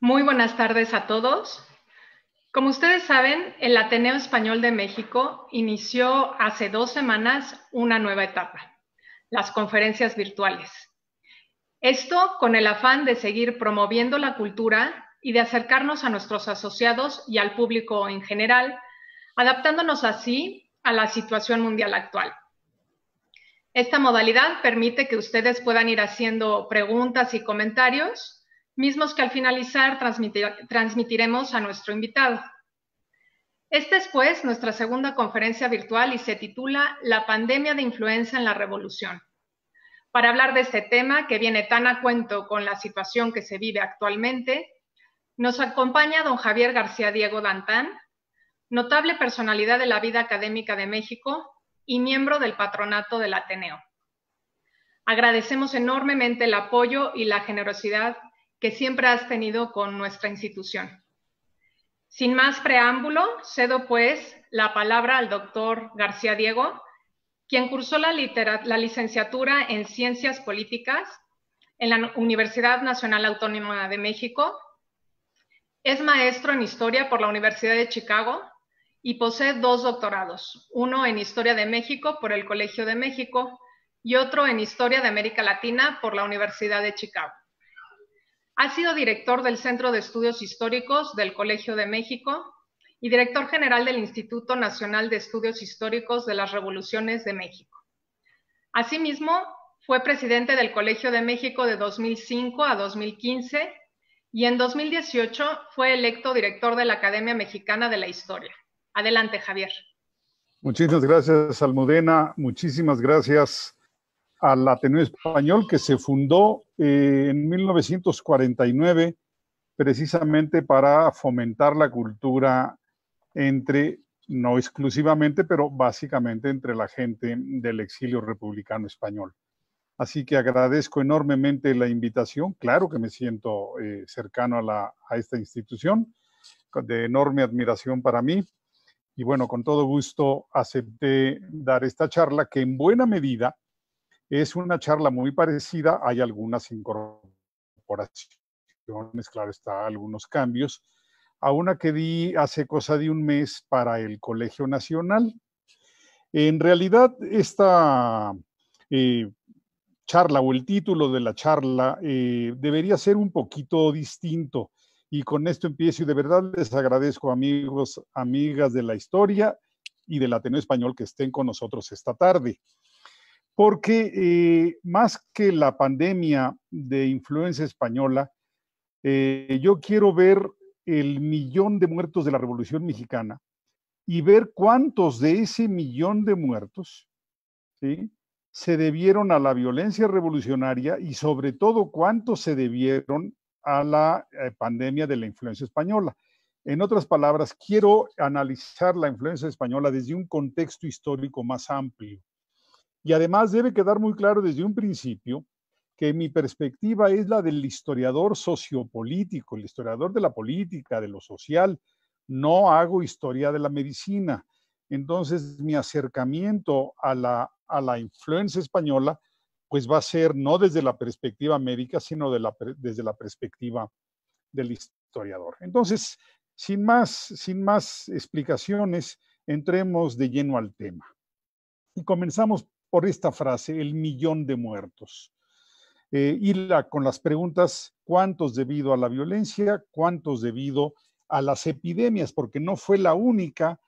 Muy buenas tardes a todos. Como ustedes saben, el Ateneo Español de México inició hace dos semanas una nueva etapa, las conferencias virtuales. Esto con el afán de seguir promoviendo la cultura y de acercarnos a nuestros asociados y al público en general, adaptándonos así a la situación mundial actual. Esta modalidad permite que ustedes puedan ir haciendo preguntas y comentarios mismos que al finalizar transmitiremos a nuestro invitado. Esta es pues nuestra segunda conferencia virtual y se titula La pandemia de influenza en la revolución. Para hablar de este tema que viene tan a cuento con la situación que se vive actualmente, nos acompaña don Javier García Diego Dantán, notable personalidad de la vida académica de México y miembro del patronato del Ateneo. Agradecemos enormemente el apoyo y la generosidad que siempre has tenido con nuestra institución. Sin más preámbulo, cedo pues la palabra al doctor García Diego, quien cursó la, licenciatura en Ciencias Políticas en la Universidad Nacional Autónoma de México. Es maestro en Historia por la Universidad de Chicago y posee dos doctorados, uno en Historia de México por el Colegio de México y otro en Historia de América Latina por la Universidad de Chicago. Ha sido director del Centro de Estudios Históricos del Colegio de México y director general del Instituto Nacional de Estudios Históricos de las Revoluciones de México. Asimismo, fue presidente del Colegio de México de 2005 a 2015 y en 2018 fue electo director de la Academia Mexicana de la Historia. Adelante, Javier. Muchísimas gracias, Almudena. Muchísimas gracias al Ateneo Español que se fundó eh, en 1949 precisamente para fomentar la cultura entre, no exclusivamente, pero básicamente entre la gente del exilio republicano español. Así que agradezco enormemente la invitación. Claro que me siento eh, cercano a, a esta institución, de enorme admiración para mí. Y bueno, con todo gusto acepté dar esta charla que en buena medida es una charla muy parecida, hay algunas incorporaciones, claro está, algunos cambios, a una que di hace cosa de un mes para el Colegio Nacional. En realidad, esta eh, charla o el título de la charla eh, debería ser un poquito distinto. Y con esto empiezo y de verdad les agradezco amigos, amigas de la historia y del Ateneo Español que estén con nosotros esta tarde porque eh, más que la pandemia de influencia española, eh, yo quiero ver el millón de muertos de la Revolución Mexicana y ver cuántos de ese millón de muertos ¿sí? se debieron a la violencia revolucionaria y sobre todo cuántos se debieron a la eh, pandemia de la influencia española. En otras palabras, quiero analizar la influencia española desde un contexto histórico más amplio. Y además debe quedar muy claro desde un principio que mi perspectiva es la del historiador sociopolítico, el historiador de la política, de lo social. No hago historia de la medicina. Entonces, mi acercamiento a la, a la influencia española, pues va a ser no desde la perspectiva médica, sino de la, desde la perspectiva del historiador. Entonces, sin más, sin más explicaciones, entremos de lleno al tema. Y comenzamos por esta frase, el millón de muertos. Eh, y la, con las preguntas, ¿cuántos debido a la violencia? ¿Cuántos debido a las epidemias? Porque no fue la única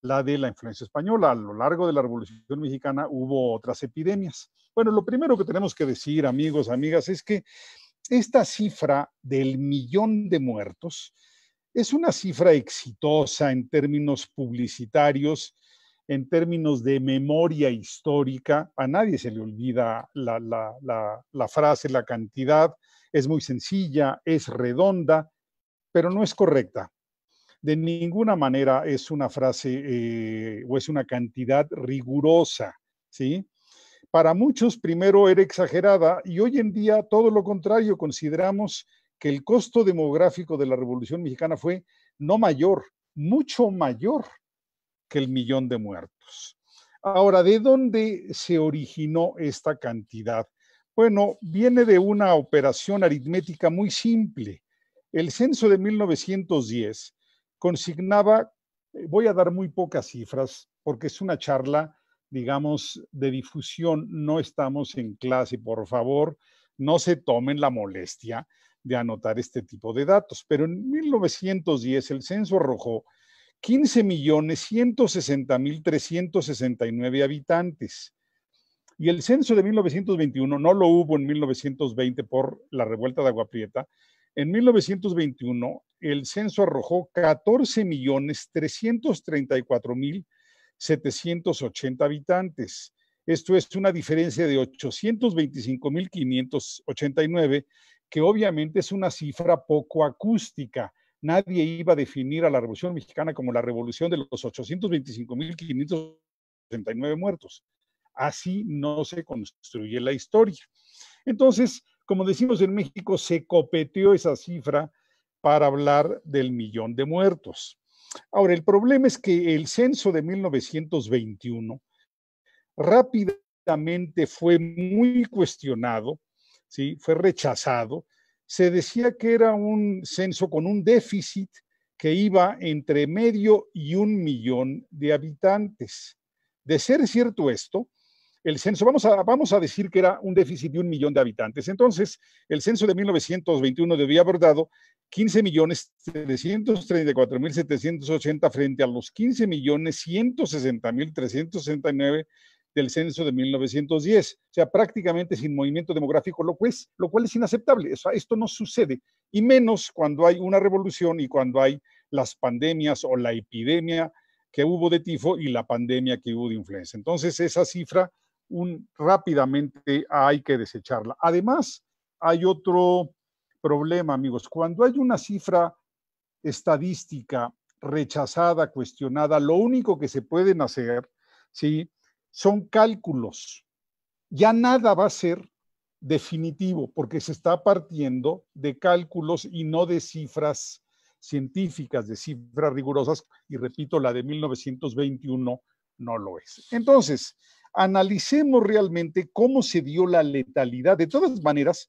la de la influencia española. A lo largo de la Revolución Mexicana hubo otras epidemias. Bueno, lo primero que tenemos que decir, amigos, amigas, es que esta cifra del millón de muertos es una cifra exitosa en términos publicitarios en términos de memoria histórica, a nadie se le olvida la, frase, la cantidad, es muy sencilla, es redonda, pero no es correcta. De ninguna manera es una frase eh, o es una cantidad rigurosa, ¿sí? Para muchos primero era exagerada y hoy en día todo lo contrario, consideramos que el costo demográfico de la Revolución Mexicana fue no mayor, mucho mayor que el millón de muertos. Ahora, ¿de dónde se originó esta cantidad? Bueno, viene de una operación aritmética muy simple. El censo de 1910 consignaba, eh, voy a dar muy pocas cifras porque es una charla, digamos, de difusión, no estamos en clase, por favor, no se tomen la molestia de anotar este tipo de datos, pero en 1910 el censo arrojó 15.160.369 habitantes. Y el censo de 1921 no lo hubo en 1920 por la revuelta de Agua Prieta. En 1921 el censo arrojó 14.334.780 habitantes. Esto es una diferencia de 825.589, que obviamente es una cifra poco acústica nadie iba a definir a la Revolución Mexicana como la revolución de los 825.569 muertos. Así no se construye la historia. Entonces, como decimos en México, se copeteó esa cifra para hablar del millón de muertos. Ahora, el problema es que el censo de 1921 rápidamente fue muy cuestionado, ¿sí? fue rechazado, se decía que era un censo con un déficit que iba entre medio y un millón de habitantes. De ser cierto esto, el censo, vamos a, vamos a decir que era un déficit de un millón de habitantes. Entonces, el censo de 1921 debía haber dado 15 millones mil 780 frente a los 15 millones mil del censo de 1910, o sea, prácticamente sin movimiento demográfico, lo cual es, inaceptable. esto no sucede, y menos cuando hay una revolución y cuando hay las pandemias o la epidemia que hubo de tifo y la pandemia que hubo de influenza. Entonces, esa cifra rápidamente hay que desecharla. Además, hay otro problema, amigos. Cuando hay una cifra estadística rechazada, cuestionada, lo único que se puede hacer, ¿sí? son cálculos. Ya nada va a ser definitivo porque se está partiendo de cálculos y no de cifras científicas, de cifras rigurosas, y repito, la de 1921 no lo es. Entonces, analicemos realmente cómo se dio la letalidad. De todas maneras,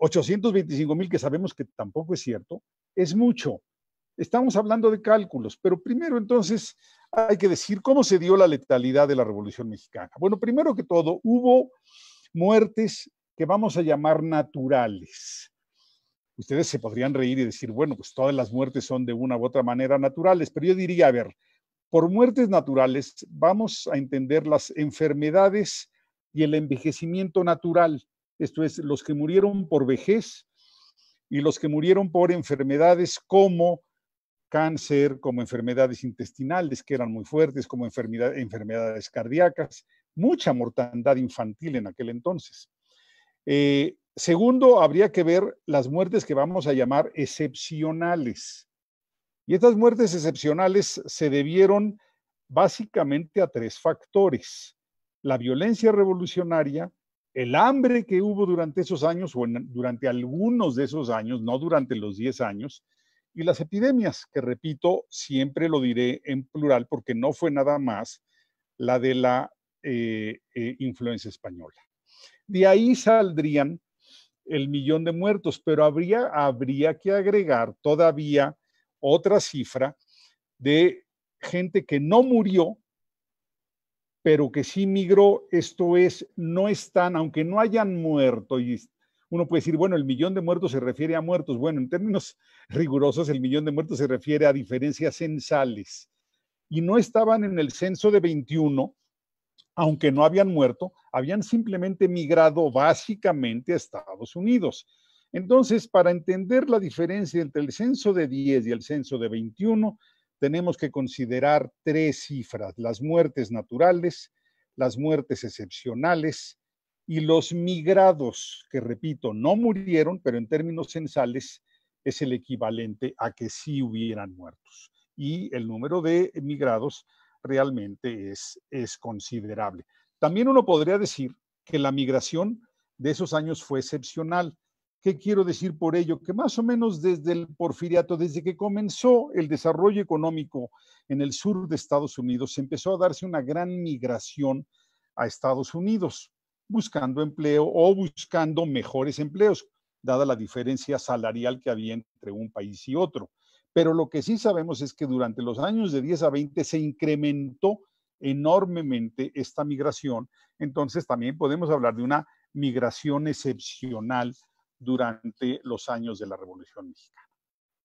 825 mil, que sabemos que tampoco es cierto, es mucho. Estamos hablando de cálculos, pero primero entonces hay que decir cómo se dio la letalidad de la Revolución Mexicana. Bueno, primero que todo, hubo muertes que vamos a llamar naturales. Ustedes se podrían reír y decir, bueno, pues todas las muertes son de una u otra manera naturales, pero yo diría, a ver, por muertes naturales vamos a entender las enfermedades y el envejecimiento natural, esto es, los que murieron por vejez y los que murieron por enfermedades como cáncer, como enfermedades intestinales que eran muy fuertes, como enfermedades cardíacas, mucha mortandad infantil en aquel entonces. Eh, segundo, habría que ver las muertes que vamos a llamar excepcionales. Y estas muertes excepcionales se debieron básicamente a tres factores. La violencia revolucionaria, el hambre que hubo durante esos años o durante algunos de esos años, no durante los 10 años, y las epidemias, que repito, siempre lo diré en plural porque no fue nada más la de la eh, eh, influencia española. De ahí saldrían el millón de muertos, pero habría, habría que agregar todavía otra cifra de gente que no murió, pero que sí migró, esto es, no están, aunque no hayan muerto y uno puede decir, bueno, el millón de muertos se refiere a muertos. Bueno, en términos rigurosos, el millón de muertos se refiere a diferencias censales. Y no estaban en el censo de 21, aunque no habían muerto, habían simplemente migrado básicamente a Estados Unidos. Entonces, para entender la diferencia entre el censo de 10 y el censo de 21, tenemos que considerar tres cifras, las muertes naturales, las muertes excepcionales y los migrados, que repito, no murieron, pero en términos censales es el equivalente a que sí hubieran muertos. Y el número de migrados realmente es, considerable. También uno podría decir que la migración de esos años fue excepcional. ¿Qué quiero decir por ello? Que más o menos desde el porfiriato, desde que comenzó el desarrollo económico en el sur de Estados Unidos, empezó a darse una gran migración a Estados Unidos buscando empleo o buscando mejores empleos, dada la diferencia salarial que había entre un país y otro. Pero lo que sí sabemos es que durante los años de 10 a 20 se incrementó enormemente esta migración, entonces también podemos hablar de una migración excepcional durante los años de la Revolución Mexicana.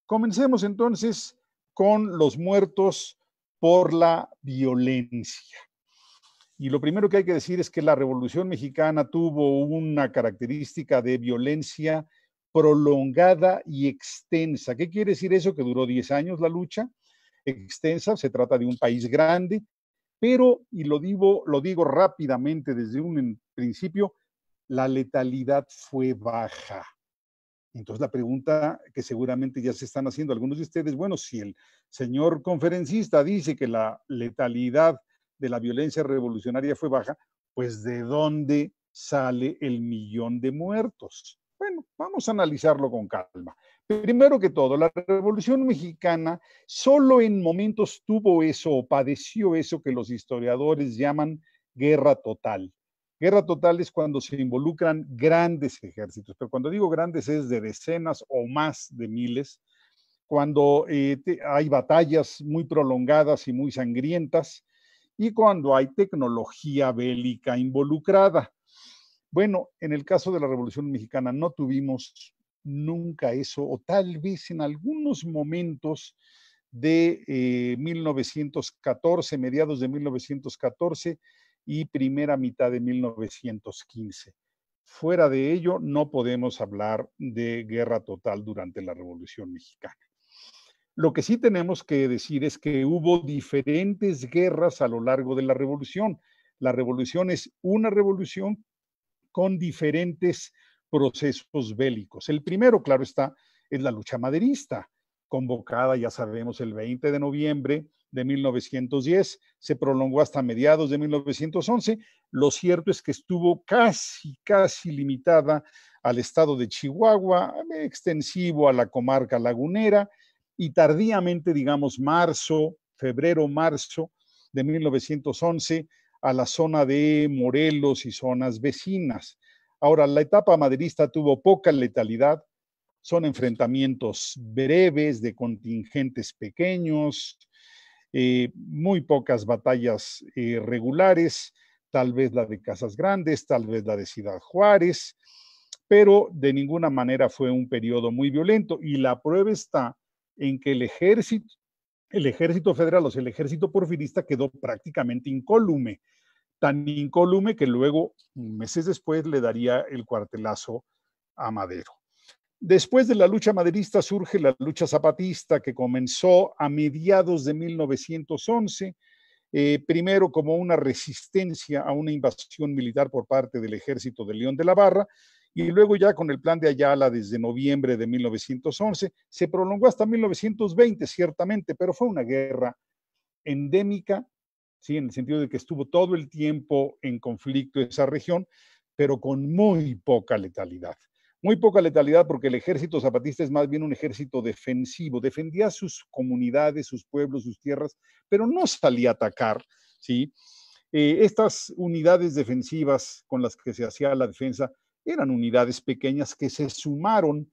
Comencemos entonces con los muertos por la violencia. Y lo primero que hay que decir es que la Revolución Mexicana tuvo una característica de violencia prolongada y extensa. ¿Qué quiere decir eso? Que duró 10 años la lucha extensa, se trata de un país grande, pero, y lo digo, lo digo rápidamente desde un principio, la letalidad fue baja. Entonces la pregunta que seguramente ya se están haciendo algunos de ustedes, bueno, si el señor conferencista dice que la letalidad de la violencia revolucionaria fue baja, pues ¿de dónde sale el millón de muertos? Bueno, vamos a analizarlo con calma. Primero que todo, la Revolución Mexicana solo en momentos tuvo eso o padeció eso que los historiadores llaman guerra total. Guerra total es cuando se involucran grandes ejércitos, pero cuando digo grandes es de decenas o más de miles, cuando eh, hay batallas muy prolongadas y muy sangrientas, y cuando hay tecnología bélica involucrada. Bueno, en el caso de la Revolución Mexicana no tuvimos nunca eso, o tal vez en algunos momentos de 1914, eh, mediados de 1914 y primera mitad de 1915. Fuera de ello, no podemos hablar de guerra total durante la Revolución Mexicana. Lo que sí tenemos que decir es que hubo diferentes guerras a lo largo de la revolución. La revolución es una revolución con diferentes procesos bélicos. El primero, claro está, es la lucha maderista, convocada, ya sabemos, el 20 de noviembre de 1910, se prolongó hasta mediados de 1911. Lo cierto es que estuvo casi, casi limitada al estado de Chihuahua, extensivo a la comarca lagunera, y tardíamente, digamos, marzo, febrero, marzo de 1911 a la zona de Morelos y zonas vecinas. Ahora, la etapa maderista tuvo poca letalidad, son enfrentamientos breves de contingentes pequeños, eh, muy pocas batallas eh, regulares, tal vez la de Casas Grandes, tal vez la de Ciudad Juárez, pero de ninguna manera fue un periodo muy violento y la prueba está en que el ejército, el ejército federal, o sea, el ejército porfirista quedó prácticamente incólume, tan incólume que luego, meses después, le daría el cuartelazo a Madero. Después de la lucha maderista surge la lucha zapatista que comenzó a mediados de 1911, eh, primero como una resistencia a una invasión militar por parte del ejército de León de la Barra y luego ya con el plan de Ayala desde noviembre de 1911, se prolongó hasta 1920, ciertamente, pero fue una guerra endémica, ¿sí? en el sentido de que estuvo todo el tiempo en conflicto esa región, pero con muy poca letalidad. Muy poca letalidad porque el ejército zapatista es más bien un ejército defensivo, defendía sus comunidades, sus pueblos, sus tierras, pero no salía a atacar, ¿sí? Eh, estas unidades defensivas con las que se hacía la defensa eran unidades pequeñas que se sumaron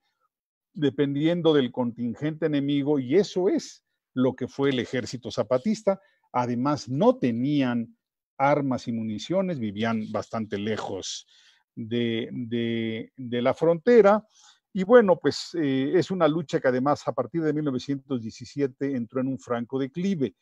dependiendo del contingente enemigo y eso es lo que fue el ejército zapatista. Además, no tenían armas y municiones, vivían bastante lejos de, la frontera. Y bueno, pues eh, es una lucha que además a partir de 1917 entró en un franco declive.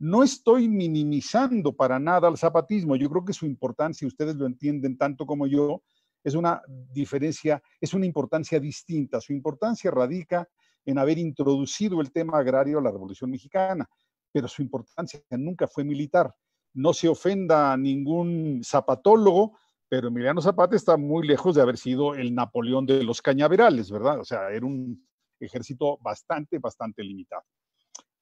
No estoy minimizando para nada al zapatismo, yo creo que su importancia, ustedes lo entienden tanto como yo, es una diferencia, es una importancia distinta. Su importancia radica en haber introducido el tema agrario a la Revolución Mexicana, pero su importancia nunca fue militar. No se ofenda a ningún zapatólogo, pero Emiliano Zapata está muy lejos de haber sido el Napoleón de los cañaverales, ¿verdad? O sea, era un ejército bastante, bastante limitado.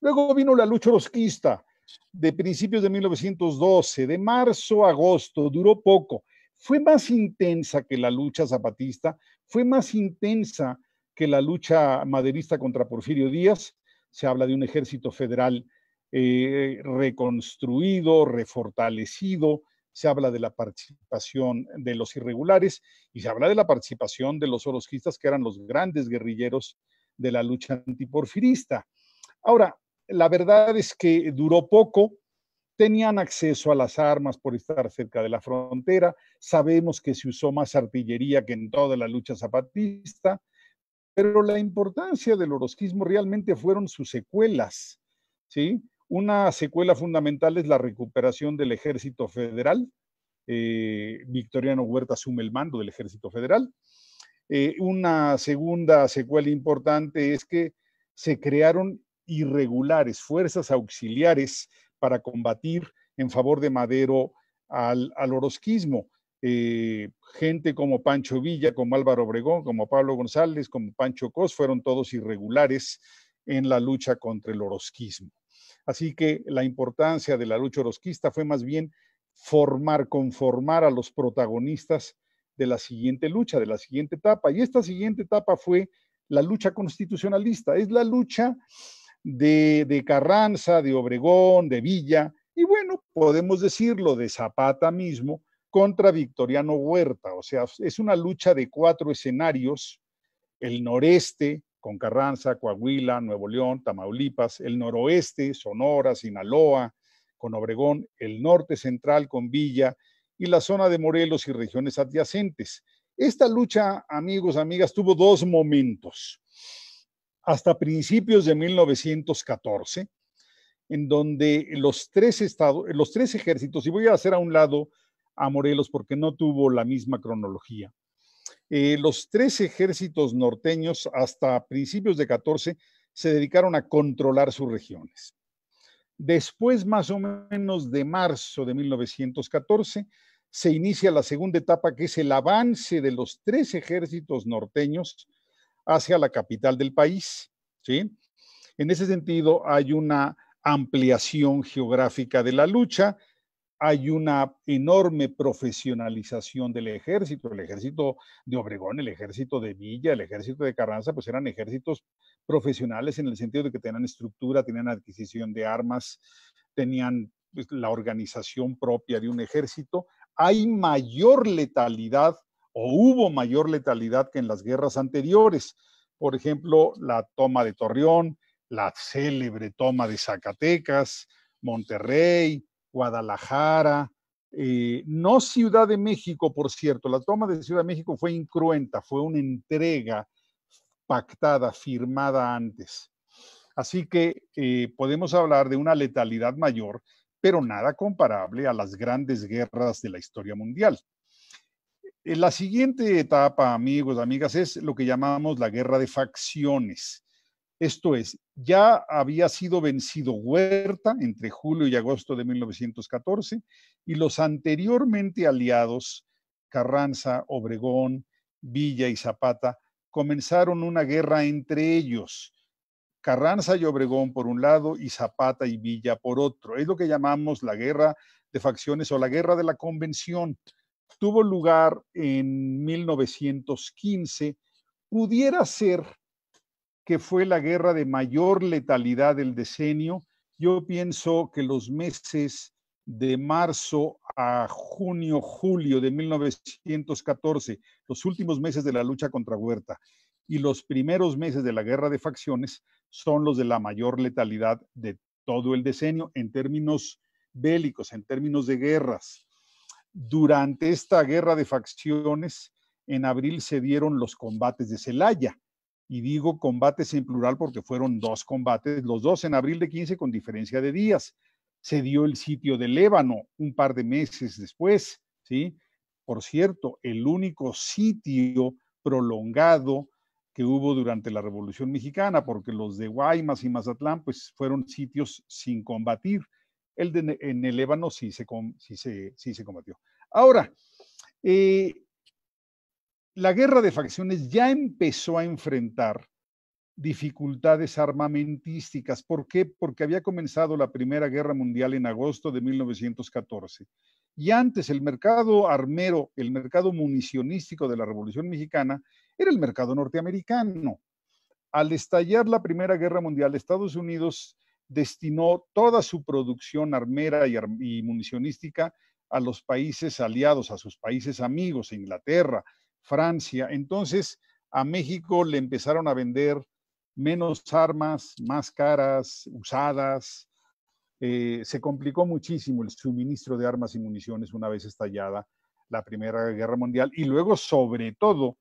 Luego vino la lucha rosquista de principios de 1912, de marzo a agosto, duró poco fue más intensa que la lucha zapatista, fue más intensa que la lucha maderista contra Porfirio Díaz. Se habla de un ejército federal eh, reconstruido, refortalecido, se habla de la participación de los irregulares y se habla de la participación de los orozquistas, que eran los grandes guerrilleros de la lucha antiporfirista. Ahora, la verdad es que duró poco, tenían acceso a las armas por estar cerca de la frontera. Sabemos que se usó más artillería que en toda la lucha zapatista, pero la importancia del orosquismo realmente fueron sus secuelas. ¿sí? Una secuela fundamental es la recuperación del ejército federal. Eh, Victoriano Huerta asume el mando del ejército federal. Eh, una segunda secuela importante es que se crearon irregulares, fuerzas auxiliares para combatir en favor de Madero al, al eh, gente como Pancho Villa, como Álvaro Obregón, como Pablo González, como Pancho Cos, fueron todos irregulares en la lucha contra el orosquismo Así que la importancia de la lucha orozquista fue más bien formar, conformar a los protagonistas de la siguiente lucha, de la siguiente etapa. Y esta siguiente etapa fue la lucha constitucionalista. Es la lucha de, Carranza, de Obregón, de Villa, y bueno, podemos decirlo de Zapata mismo contra Victoriano Huerta. O sea, es una lucha de cuatro escenarios, el noreste con Carranza, Coahuila, Nuevo León, Tamaulipas, el noroeste, Sonora, Sinaloa, con Obregón, el norte central con Villa y la zona de Morelos y regiones adyacentes. Esta lucha, amigos, amigas, tuvo dos momentos hasta principios de 1914, en donde los tres, estados, los tres ejércitos, y voy a hacer a un lado a Morelos porque no tuvo la misma cronología, eh, los tres ejércitos norteños hasta principios de 14 se dedicaron a controlar sus regiones. Después, más o menos de marzo de 1914, se inicia la segunda etapa, que es el avance de los tres ejércitos norteños hacia la capital del país. ¿sí? En ese sentido, hay una ampliación geográfica de la lucha, hay una enorme profesionalización del ejército, el ejército de Obregón, el ejército de Villa, el ejército de Carranza, pues eran ejércitos profesionales en el sentido de que tenían estructura, tenían adquisición de armas, tenían pues, la organización propia de un ejército. Hay mayor letalidad o hubo mayor letalidad que en las guerras anteriores. Por ejemplo, la toma de Torreón, la célebre toma de Zacatecas, Monterrey, Guadalajara, eh, no Ciudad de México, por cierto. La toma de Ciudad de México fue incruenta, fue una entrega pactada, firmada antes. Así que eh, podemos hablar de una letalidad mayor, pero nada comparable a las grandes guerras de la historia mundial. Eh, la siguiente etapa, amigos, amigas, es lo que llamamos la guerra de facciones. Esto es, ya había sido vencido Huerta entre julio y agosto de 1914 y los anteriormente aliados, Carranza, Obregón, Villa y Zapata, comenzaron una guerra entre ellos. Carranza y Obregón por un lado y Zapata y Villa por otro. Es lo que llamamos la guerra de facciones o la guerra de la convención tuvo lugar en 1915, pudiera ser que fue la guerra de mayor letalidad del decenio. Yo pienso que los meses de marzo a junio, julio de 1914, los últimos meses de la lucha contra Huerta y los primeros meses de la guerra de facciones son los de la mayor letalidad de todo el decenio en términos bélicos, en términos de guerras durante esta guerra de facciones, en abril se dieron los combates de Celaya. Y digo combates en plural porque fueron dos combates, los dos en abril de 15 con diferencia de días. Se dio el sitio de Lébano un par de meses después, ¿sí? Por cierto, el único sitio prolongado que hubo durante la Revolución Mexicana, porque los de Guaymas y Mazatlán, pues fueron sitios sin combatir el en el Ébano sí se, sí se, sí combatió. Ahora, eh, la guerra de facciones ya empezó a enfrentar dificultades armamentísticas. ¿Por qué? Porque había comenzado la Primera Guerra Mundial en agosto de 1914. Y antes el mercado armero, el mercado municionístico de la Revolución Mexicana, era el mercado norteamericano. Al estallar la Primera Guerra Mundial, Estados Unidos destinó toda su producción armera y, municionística a los países aliados, a sus países amigos, Inglaterra, Francia. Entonces, a México le empezaron a vender menos armas, más caras, usadas. Eh, se complicó muchísimo el suministro de armas y municiones una vez estallada la Primera Guerra Mundial y luego, sobre todo,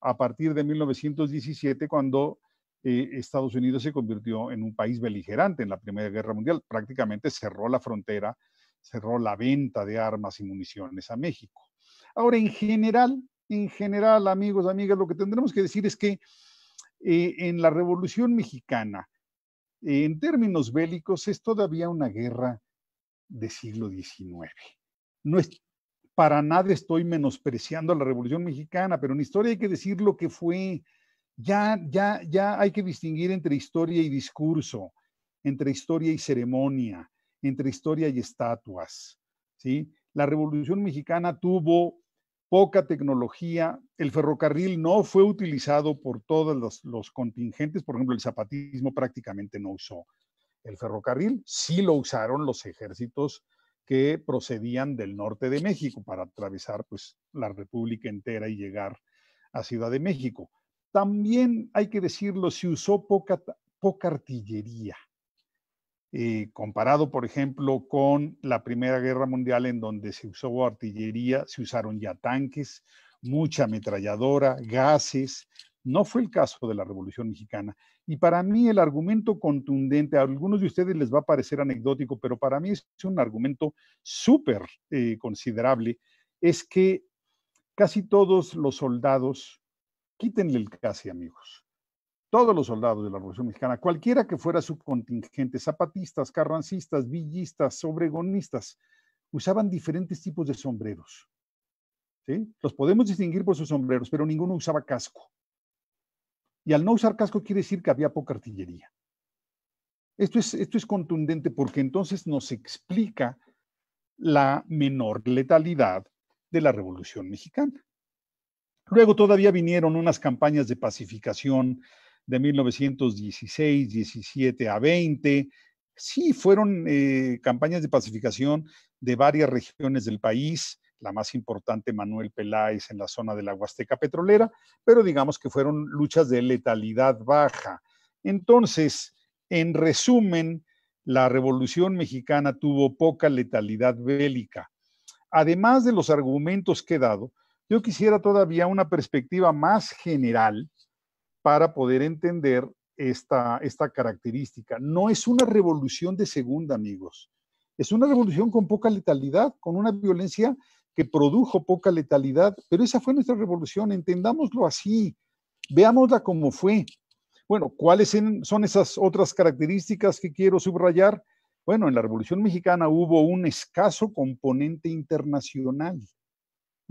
a partir de 1917, cuando eh, Estados Unidos se convirtió en un país beligerante en la Primera Guerra Mundial. Prácticamente cerró la frontera, cerró la venta de armas y municiones a México. Ahora, en general, en general, amigos, amigas, lo que tendremos que decir es que eh, en la Revolución Mexicana, en términos bélicos, es todavía una guerra de siglo XIX. No es, para nada estoy menospreciando la Revolución Mexicana, pero en historia hay que decir lo que fue, ya, ya, ya hay que distinguir entre historia y discurso, entre historia y ceremonia, entre historia y estatuas. ¿sí? La Revolución Mexicana tuvo poca tecnología, el ferrocarril no fue utilizado por todos los, los, contingentes, por ejemplo, el zapatismo prácticamente no usó el ferrocarril, sí lo usaron los ejércitos que procedían del norte de México para atravesar pues, la República entera y llegar a Ciudad de México. También hay que decirlo, se usó poca, artillería. Eh, comparado, por ejemplo, con la Primera Guerra Mundial, en donde se usó artillería, se usaron ya tanques, mucha ametralladora, gases. No fue el caso de la Revolución Mexicana. Y para mí el argumento contundente, a algunos de ustedes les va a parecer anecdótico, pero para mí es un argumento súper eh, considerable, es que casi todos los soldados quítenle el casi, amigos. Todos los soldados de la Revolución Mexicana, cualquiera que fuera subcontingente, zapatistas, carrancistas, villistas, sobregonistas, usaban diferentes tipos de sombreros. ¿sí? Los podemos distinguir por sus sombreros, pero ninguno usaba casco. Y al no usar casco quiere decir que había poca artillería. Esto es, esto es contundente porque entonces nos explica la menor letalidad de la Revolución Mexicana. Luego todavía vinieron unas campañas de pacificación de 1916, 17 a 20. Sí, fueron eh, campañas de pacificación de varias regiones del país, la más importante Manuel Peláez en la zona de la Huasteca Petrolera, pero digamos que fueron luchas de letalidad baja. Entonces, en resumen, la Revolución Mexicana tuvo poca letalidad bélica. Además de los argumentos que he dado, yo quisiera todavía una perspectiva más general para poder entender esta, esta característica. No es una revolución de segunda, amigos. Es una revolución con poca letalidad, con una violencia que produjo poca letalidad, pero esa fue nuestra revolución, entendámoslo así, veámosla como fue. Bueno, ¿cuáles son esas otras características que quiero subrayar? Bueno, en la Revolución Mexicana hubo un escaso componente internacional.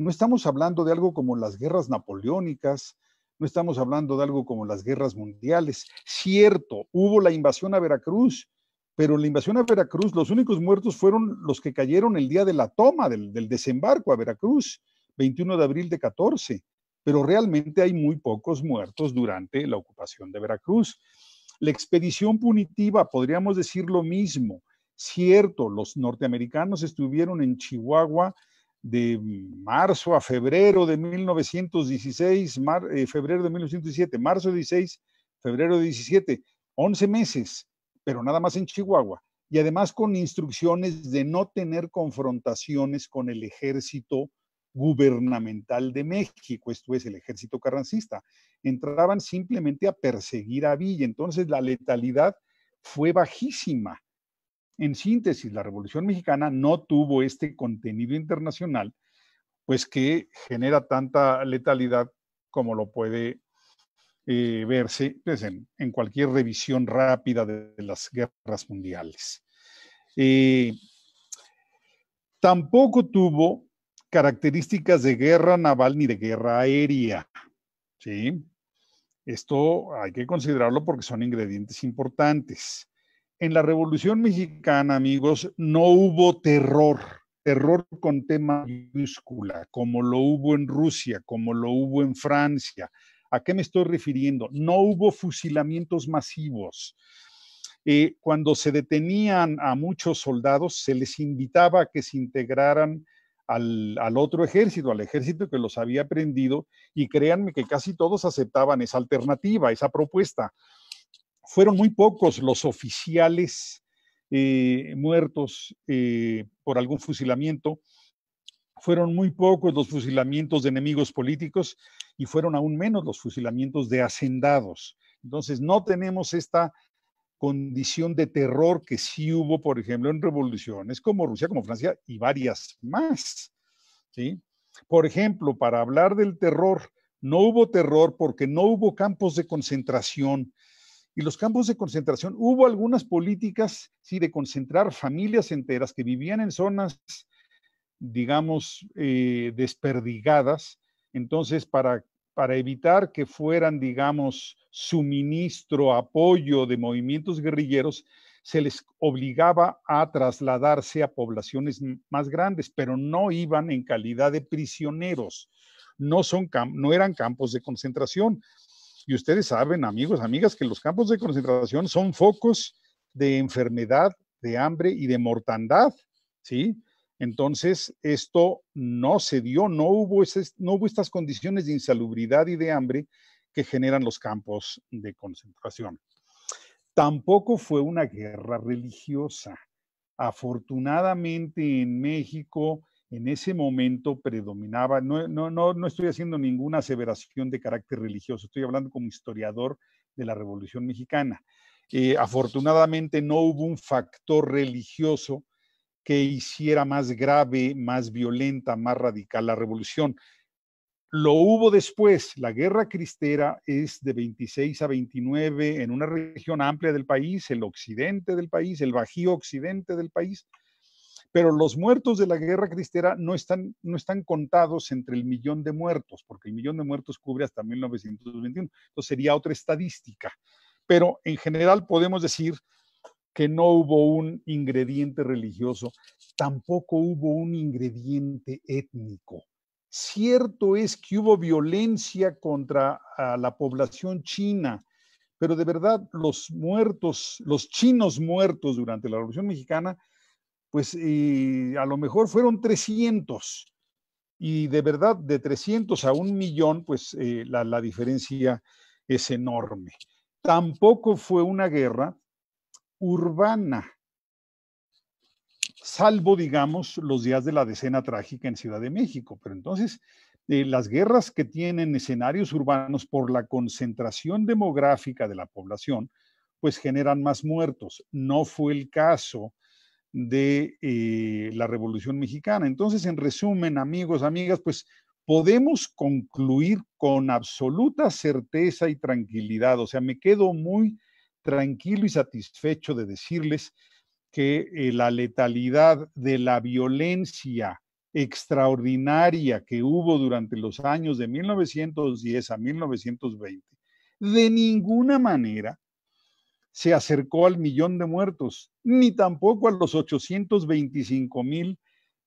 No estamos hablando de algo como las guerras napoleónicas, no estamos hablando de algo como las guerras mundiales. Cierto, hubo la invasión a Veracruz, pero la invasión a Veracruz, los únicos muertos fueron los que cayeron el día de la toma, del, desembarco a Veracruz, 21 de abril de 14 pero realmente hay muy pocos muertos durante la ocupación de Veracruz. La expedición punitiva, podríamos decir lo mismo. Cierto, los norteamericanos estuvieron en Chihuahua de marzo a febrero de 1916, eh, febrero de 1917, marzo 16, febrero 17, 11 meses, pero nada más en Chihuahua. Y además con instrucciones de no tener confrontaciones con el ejército gubernamental de México, esto es el ejército carrancista. Entraban simplemente a perseguir a Villa. Entonces la letalidad fue bajísima. En síntesis, la Revolución Mexicana no tuvo este contenido internacional, pues que genera tanta letalidad como lo puede eh, verse pues, en, cualquier revisión rápida de, las guerras mundiales. Eh, tampoco tuvo características de guerra naval ni de guerra aérea. Esto hay que considerarlo porque son ingredientes importantes en la Revolución Mexicana, amigos, no hubo terror, terror con T mayúscula, como lo hubo en Rusia, como lo hubo en Francia. ¿A qué me estoy refiriendo? No hubo fusilamientos masivos. Eh, cuando se detenían a muchos soldados, se les invitaba a que se integraran al, al, otro ejército, al ejército que los había prendido, y créanme que casi todos aceptaban esa alternativa, esa propuesta fueron muy pocos los oficiales eh, muertos eh, por algún fusilamiento, fueron muy pocos los fusilamientos de enemigos políticos y fueron aún menos los fusilamientos de hacendados. Entonces, no tenemos esta condición de terror que sí hubo, por ejemplo, en revoluciones como Rusia, como Francia y varias más. ¿sí? Por ejemplo, para hablar del terror, no hubo terror porque no hubo campos de concentración, y los campos de concentración, hubo algunas políticas, sí, de concentrar familias enteras que vivían en zonas, digamos, eh, desperdigadas, entonces para, para evitar que fueran, digamos, suministro, apoyo de movimientos guerrilleros, se les obligaba a trasladarse a poblaciones más grandes, pero no iban en calidad de prisioneros. No, son no eran campos de concentración, y ustedes saben, amigos, amigas, que los campos de concentración son focos de enfermedad, de hambre y de mortandad, ¿sí? Entonces, esto no se dio, no hubo, no hubo estas condiciones de insalubridad y de hambre que generan los campos de concentración. Tampoco fue una guerra religiosa. Afortunadamente en México, en ese momento predominaba, no, no, estoy haciendo ninguna aseveración de carácter religioso, estoy hablando como historiador de la Revolución Mexicana. Eh, afortunadamente no hubo un factor religioso que hiciera más grave, más violenta, más radical la revolución. Lo hubo después, la guerra cristera es de 26 a 29 en una región amplia del país, el occidente del país, el bajío occidente del país, pero los muertos de la guerra cristera no están, no están contados entre el millón de muertos, porque el millón de muertos cubre hasta 1921. Entonces sería otra estadística. Pero en general podemos decir que no hubo un ingrediente religioso, tampoco hubo un ingrediente étnico. Cierto es que hubo violencia contra la población china, pero de verdad los muertos, los chinos muertos durante la Revolución Mexicana, pues a lo mejor fueron 300. Y de verdad, de 300 a un millón, pues eh, la, diferencia es enorme. Tampoco fue una guerra urbana, salvo, digamos, los días de la decena trágica en Ciudad de México. Pero entonces, eh, las guerras que tienen escenarios urbanos por la concentración demográfica de la población, pues generan más muertos. No fue el caso de eh, la Revolución Mexicana. Entonces, en resumen, amigos, amigas, pues podemos concluir con absoluta certeza y tranquilidad. O sea, me quedo muy tranquilo y satisfecho de decirles que eh, la letalidad de la violencia extraordinaria que hubo durante los años de 1910 a 1920, de ninguna manera se acercó al millón de muertos, ni tampoco a los 825 mil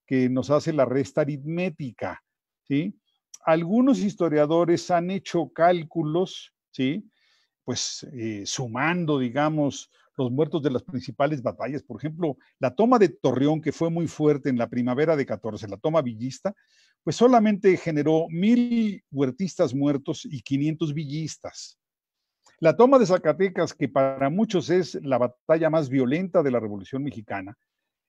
que nos hace la resta aritmética. ¿sí? Algunos historiadores han hecho cálculos, ¿sí? pues eh, sumando, digamos, los muertos de las principales batallas. Por ejemplo, la toma de Torreón, que fue muy fuerte en la primavera de 14, la toma villista, pues solamente generó mil huertistas muertos y 500 villistas. La toma de Zacatecas, que para muchos es la batalla más violenta de la Revolución Mexicana,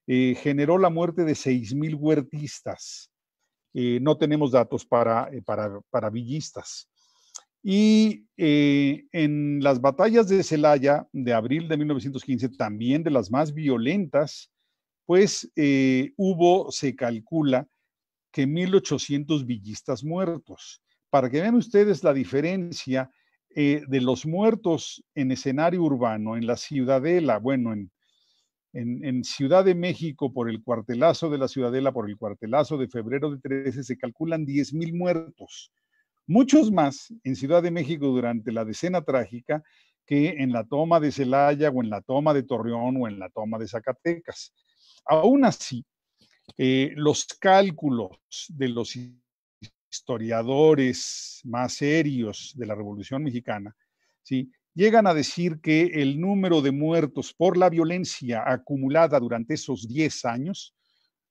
eh, generó la muerte de 6.000 huertistas. Eh, no tenemos datos para, eh, para, para villistas. Y en las batallas de Celaya de abril de 1915, también de las más violentas, pues hubo, se calcula, que 1.800 villistas muertos. Para que vean ustedes la diferencia eh, de los muertos en escenario urbano, en la ciudadela, bueno, en, en, Ciudad de México por el cuartelazo de la ciudadela, por el cuartelazo de febrero de 13, se calculan 10.000 muertos. Muchos más en Ciudad de México durante la decena trágica que en la toma de Celaya o en la toma de Torreón o en la toma de Zacatecas. Aún así, eh, los cálculos de los historiadores más serios de la Revolución Mexicana, ¿sí? llegan a decir que el número de muertos por la violencia acumulada durante esos 10 años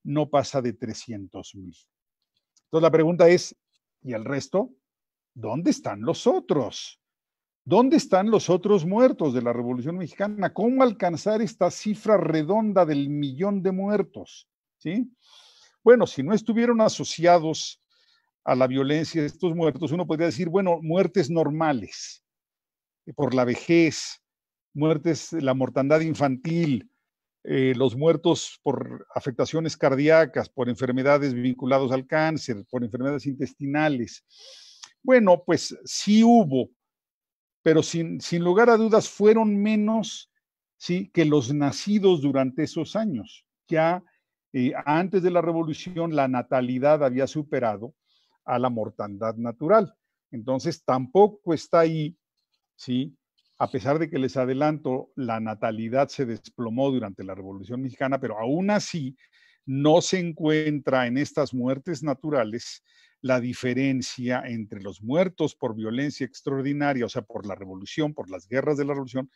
no pasa de 300 mil. Entonces la pregunta es, ¿y el resto? ¿Dónde están los otros? ¿Dónde están los otros muertos de la Revolución Mexicana? ¿Cómo alcanzar esta cifra redonda del millón de muertos? ¿Sí? Bueno, si no estuvieron asociados a la violencia, estos muertos, uno podría decir, bueno, muertes normales eh, por la vejez, muertes, la mortandad infantil, eh, los muertos por afectaciones cardíacas, por enfermedades vinculadas al cáncer, por enfermedades intestinales. Bueno, pues sí hubo, pero sin, lugar a dudas fueron menos ¿sí? que los nacidos durante esos años. Ya eh, antes de la revolución la natalidad había superado a la mortandad natural. Entonces, tampoco está ahí, ¿sí? A pesar de que les adelanto, la natalidad se desplomó durante la Revolución Mexicana, pero aún así no se encuentra en estas muertes naturales la diferencia entre los muertos por violencia extraordinaria, o sea, por la revolución, por las guerras de la revolución,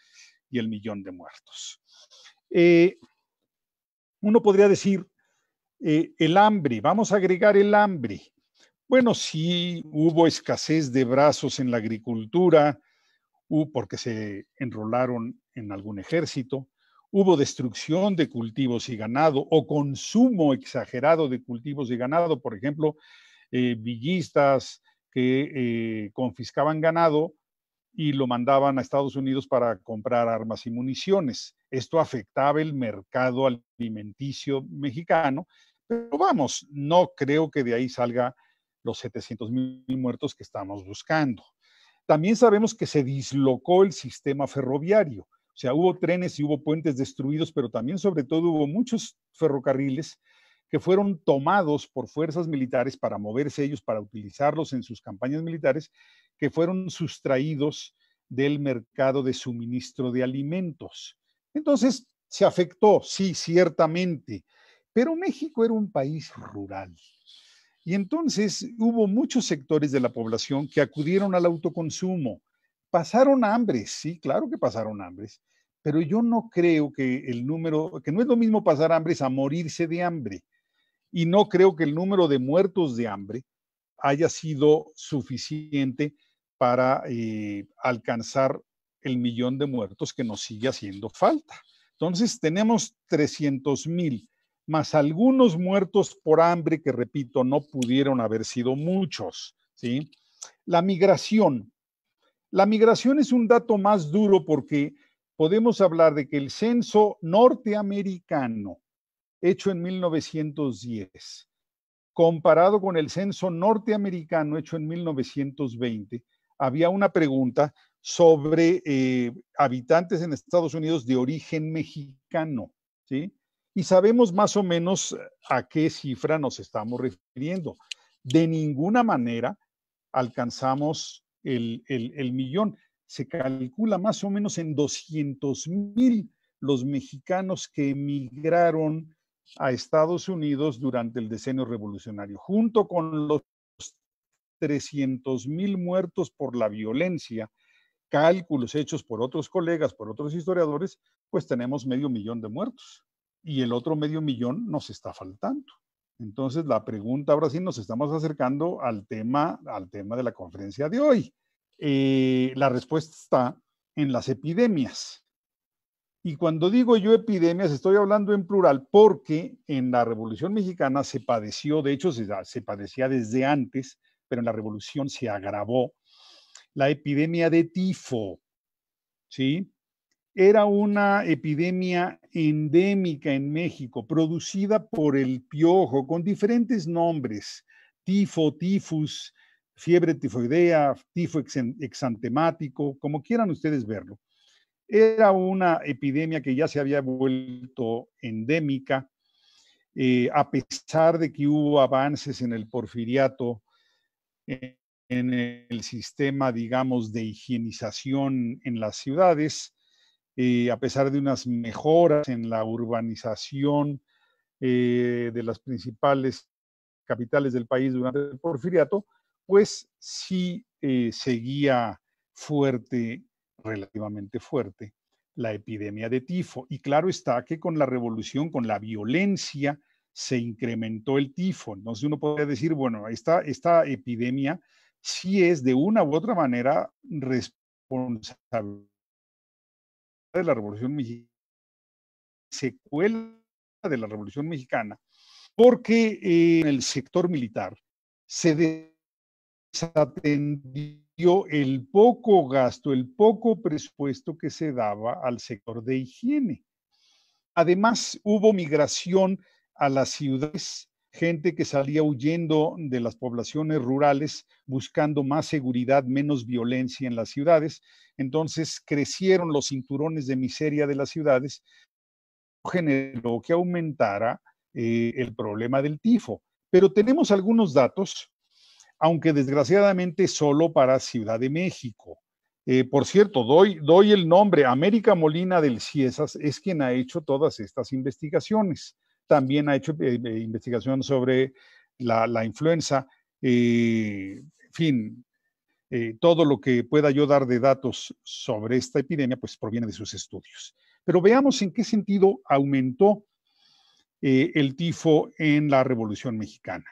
y el millón de muertos. Eh, uno podría decir, eh, el hambre, vamos a agregar el hambre, bueno, sí hubo escasez de brazos en la agricultura, porque se enrolaron en algún ejército, hubo destrucción de cultivos y ganado o consumo exagerado de cultivos y ganado, por ejemplo, eh, villistas que eh, confiscaban ganado y lo mandaban a Estados Unidos para comprar armas y municiones. Esto afectaba el mercado alimenticio mexicano, pero vamos, no creo que de ahí salga los 700 mil muertos que estamos buscando. También sabemos que se dislocó el sistema ferroviario, o sea, hubo trenes y hubo puentes destruidos, pero también sobre todo hubo muchos ferrocarriles que fueron tomados por fuerzas militares para moverse ellos, para utilizarlos en sus campañas militares, que fueron sustraídos del mercado de suministro de alimentos. Entonces, se afectó, sí, ciertamente, pero México era un país rural. Y entonces hubo muchos sectores de la población que acudieron al autoconsumo. Pasaron hambres, sí, claro que pasaron hambres, pero yo no creo que el número, que no es lo mismo pasar hambres a morirse de hambre. Y no creo que el número de muertos de hambre haya sido suficiente para eh, alcanzar el millón de muertos que nos sigue haciendo falta. Entonces tenemos 300 mil más algunos muertos por hambre, que repito, no pudieron haber sido muchos. ¿sí? La migración. La migración es un dato más duro porque podemos hablar de que el censo norteamericano, hecho en 1910, comparado con el censo norteamericano, hecho en 1920, había una pregunta sobre eh, habitantes en Estados Unidos de origen mexicano, ¿sí? y sabemos más o menos eh, a qué cifra nos estamos refiriendo. De ninguna manera alcanzamos el, millón. Se calcula más o menos en 200 mil los mexicanos que emigraron a Estados Unidos durante el decenio revolucionario, junto con los 300 mil muertos por la violencia, cálculos hechos por otros colegas, por otros historiadores, pues tenemos medio millón de muertos y el otro medio millón nos está faltando. Entonces, la pregunta, ahora sí nos estamos acercando al tema, al tema de la conferencia de hoy. Eh, la respuesta está en las epidemias. Y cuando digo yo epidemias, estoy hablando en plural porque en la Revolución Mexicana se padeció, de hecho se, se padecía desde antes, pero en la Revolución se agravó la epidemia de tifo, ¿sí? era una epidemia endémica en México, producida por el piojo, con diferentes nombres, tifo, tifus, fiebre tifoidea, tifo exantemático, como quieran ustedes verlo. Era una epidemia que ya se había vuelto endémica, eh, a pesar de que hubo avances en el porfiriato, en el sistema, digamos, de higienización en las ciudades, a pesar de unas mejoras en la urbanización eh, de las principales capitales del país durante el porfiriato, pues sí eh, seguía fuerte, relativamente fuerte, la epidemia de tifo. Y claro está que con la revolución, con la violencia, se incrementó el tifo. Entonces uno podría decir, bueno, esta, esta epidemia sí es de una u otra manera responsable de la Revolución Mexicana, secuela de la Revolución Mexicana, porque eh, en el sector militar se desatendió el poco gasto, el poco presupuesto que se daba al sector de higiene. Además, hubo migración a las ciudades gente que salía huyendo de las poblaciones rurales buscando más seguridad, menos violencia en las ciudades. Entonces crecieron los cinturones de miseria de las ciudades, generó que aumentara eh, el problema del tifo. Pero tenemos algunos datos, aunque desgraciadamente solo para Ciudad de México. Eh, por cierto, doy, doy el nombre, América Molina del Ciesas es quien ha hecho todas estas investigaciones también ha hecho eh, eh, investigación sobre la, influenza, eh, en fin, todo lo que pueda yo dar de datos sobre esta epidemia, pues proviene de sus estudios. Pero veamos en qué sentido aumentó el tifo en la Revolución Mexicana.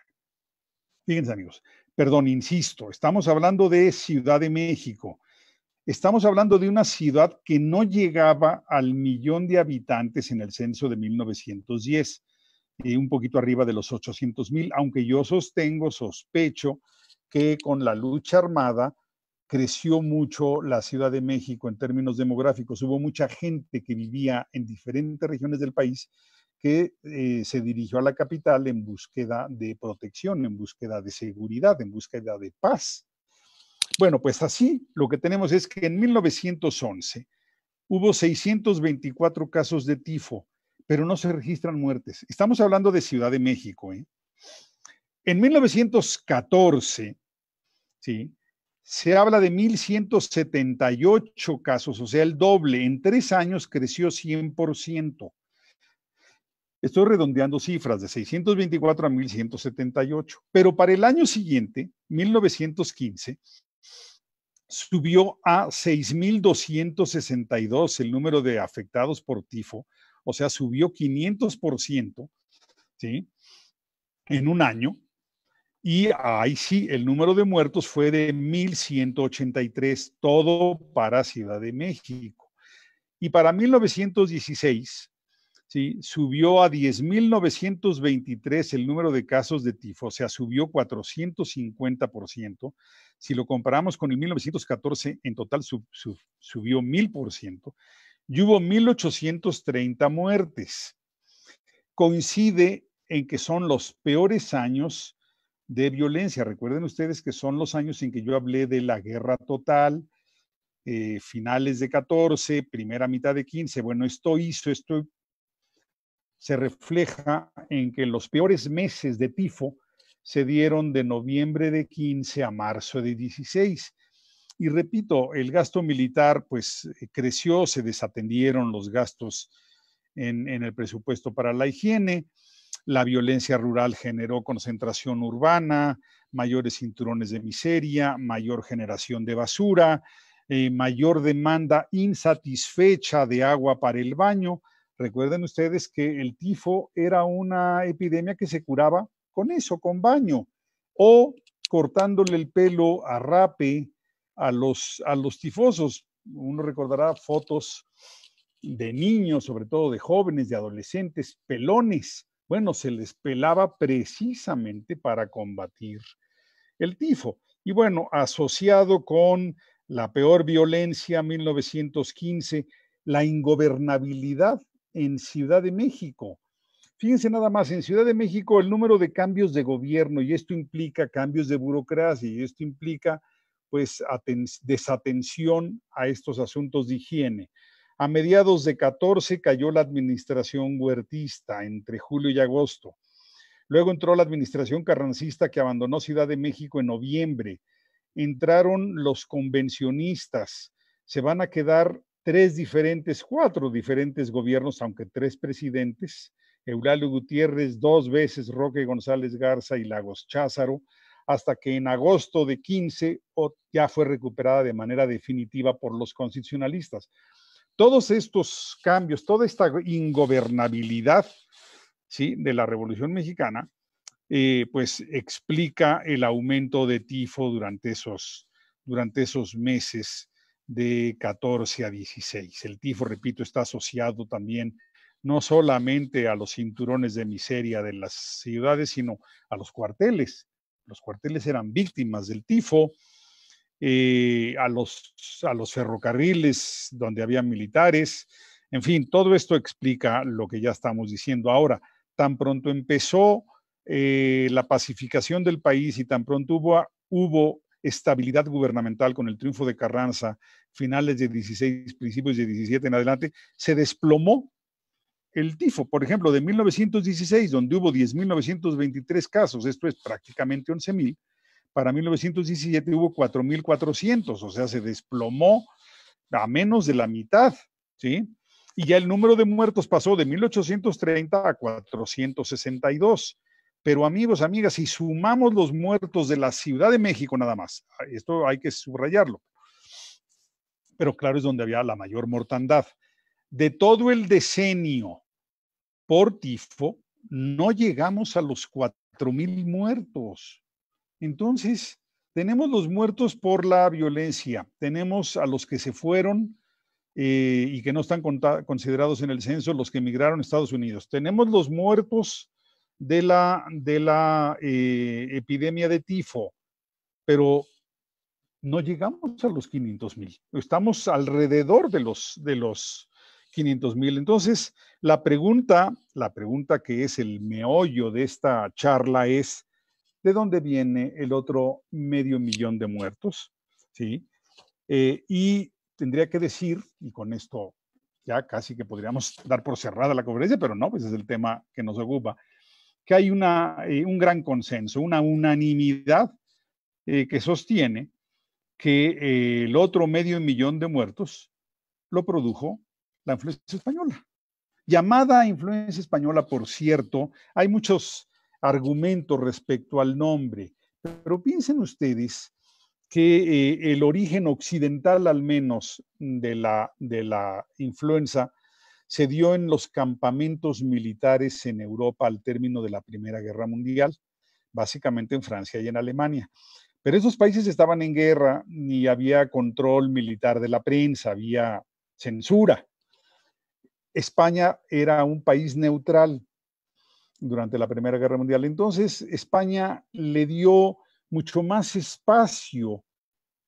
Fíjense amigos, perdón, insisto, estamos hablando de Ciudad de México, Estamos hablando de una ciudad que no llegaba al millón de habitantes en el censo de 1910, eh, un poquito arriba de los 800 mil, aunque yo sostengo, sospecho, que con la lucha armada creció mucho la Ciudad de México en términos demográficos. Hubo mucha gente que vivía en diferentes regiones del país que eh, se dirigió a la capital en búsqueda de protección, en búsqueda de seguridad, en búsqueda de paz. Bueno, pues así lo que tenemos es que en 1911 hubo 624 casos de tifo, pero no se registran muertes. Estamos hablando de Ciudad de México. ¿eh? En 1914, ¿sí? se habla de 1.178 casos, o sea, el doble. En tres años creció 100%. Estoy redondeando cifras de 624 a 1.178. Pero para el año siguiente, 1915, subió a 6.262 el número de afectados por tifo, o sea, subió 500%, ¿sí? En un año. Y ahí sí, el número de muertos fue de 1.183, todo para Ciudad de México. Y para 1916, ¿sí? subió a 10.923 el número de casos de tifo, o sea, subió 450%. Si lo comparamos con el 1914, en total subió 1.000%. Y hubo 1.830 muertes. Coincide en que son los peores años de violencia. Recuerden ustedes que son los años en que yo hablé de la guerra total, eh, finales de 14, primera mitad de 15. Bueno, esto hizo, esto se refleja en que los peores meses de tifo se dieron de noviembre de 15 a marzo de 16. Y repito, el gasto militar pues creció, se desatendieron los gastos en, el presupuesto para la higiene, la violencia rural generó concentración urbana, mayores cinturones de miseria, mayor generación de basura, eh, mayor demanda insatisfecha de agua para el baño, Recuerden ustedes que el tifo era una epidemia que se curaba con eso, con baño, o cortándole el pelo a rape a los, a los tifosos. Uno recordará fotos de niños, sobre todo de jóvenes, de adolescentes, pelones. Bueno, se les pelaba precisamente para combatir el tifo. Y bueno, asociado con la peor violencia, 1915, la ingobernabilidad en Ciudad de México. Fíjense nada más, en Ciudad de México el número de cambios de gobierno y esto implica cambios de burocracia y esto implica pues desatención a estos asuntos de higiene. A mediados de 14 cayó la administración huertista entre julio y agosto. Luego entró la administración carrancista que abandonó Ciudad de México en noviembre. Entraron los convencionistas. Se van a quedar tres diferentes, cuatro diferentes gobiernos, aunque tres presidentes, Eulalio Gutiérrez dos veces, Roque González Garza y Lagos Cházaro, hasta que en agosto de 15 ya fue recuperada de manera definitiva por los constitucionalistas. Todos estos cambios, toda esta ingobernabilidad ¿sí? de la Revolución Mexicana, eh, pues explica el aumento de tifo durante esos, durante esos meses de 14 a 16. El tifo, repito, está asociado también no solamente a los cinturones de miseria de las ciudades, sino a los cuarteles. Los cuarteles eran víctimas del tifo, eh, a, los, a los ferrocarriles donde había militares. En fin, todo esto explica lo que ya estamos diciendo ahora. Tan pronto empezó eh, la pacificación del país y tan pronto hubo estabilidad gubernamental con el triunfo de Carranza, finales de 16, principios de 17 en adelante, se desplomó el tifo. Por ejemplo, de 1916, donde hubo 10.923 casos, esto es prácticamente 11.000, para 1917 hubo 4.400, o sea, se desplomó a menos de la mitad, ¿sí? Y ya el número de muertos pasó de 1830 a 462. Pero amigos, amigas, si sumamos los muertos de la Ciudad de México nada más, ah, esto hay que subrayarlo, pero claro es donde había la mayor mortandad. De todo el decenio por tifo, no llegamos a los 4.000 muertos. Entonces, tenemos los muertos por la violencia, tenemos a los que se fueron eh, y que no están considerados en el censo, los que emigraron a Estados Unidos, tenemos los muertos de la, de la eh, epidemia de tifo, pero no llegamos a los 500 mil, estamos alrededor de los, de los 500 mil. Entonces, la pregunta, la pregunta que es el meollo de esta charla es, ¿de dónde viene el otro medio millón de muertos? ¿Sí? Eh, y tendría que decir, y con esto ya casi que podríamos dar por cerrada la conferencia, pero no, pues es el tema que nos ocupa que hay eh, un gran consenso, una unanimidad eh, que sostiene que eh, el otro medio millón de muertos lo produjo la influencia española. Llamada influencia española, por cierto, hay muchos argumentos respecto al nombre, pero piensen ustedes que el origen occidental al menos de la, de la influenza se dio en los campamentos militares en Europa al término de la Primera Guerra Mundial, básicamente en Francia y en Alemania. Pero esos países estaban en guerra ni había control militar de la prensa, había censura. España era un país neutral durante la Primera Guerra Mundial. Entonces, España le dio mucho más espacio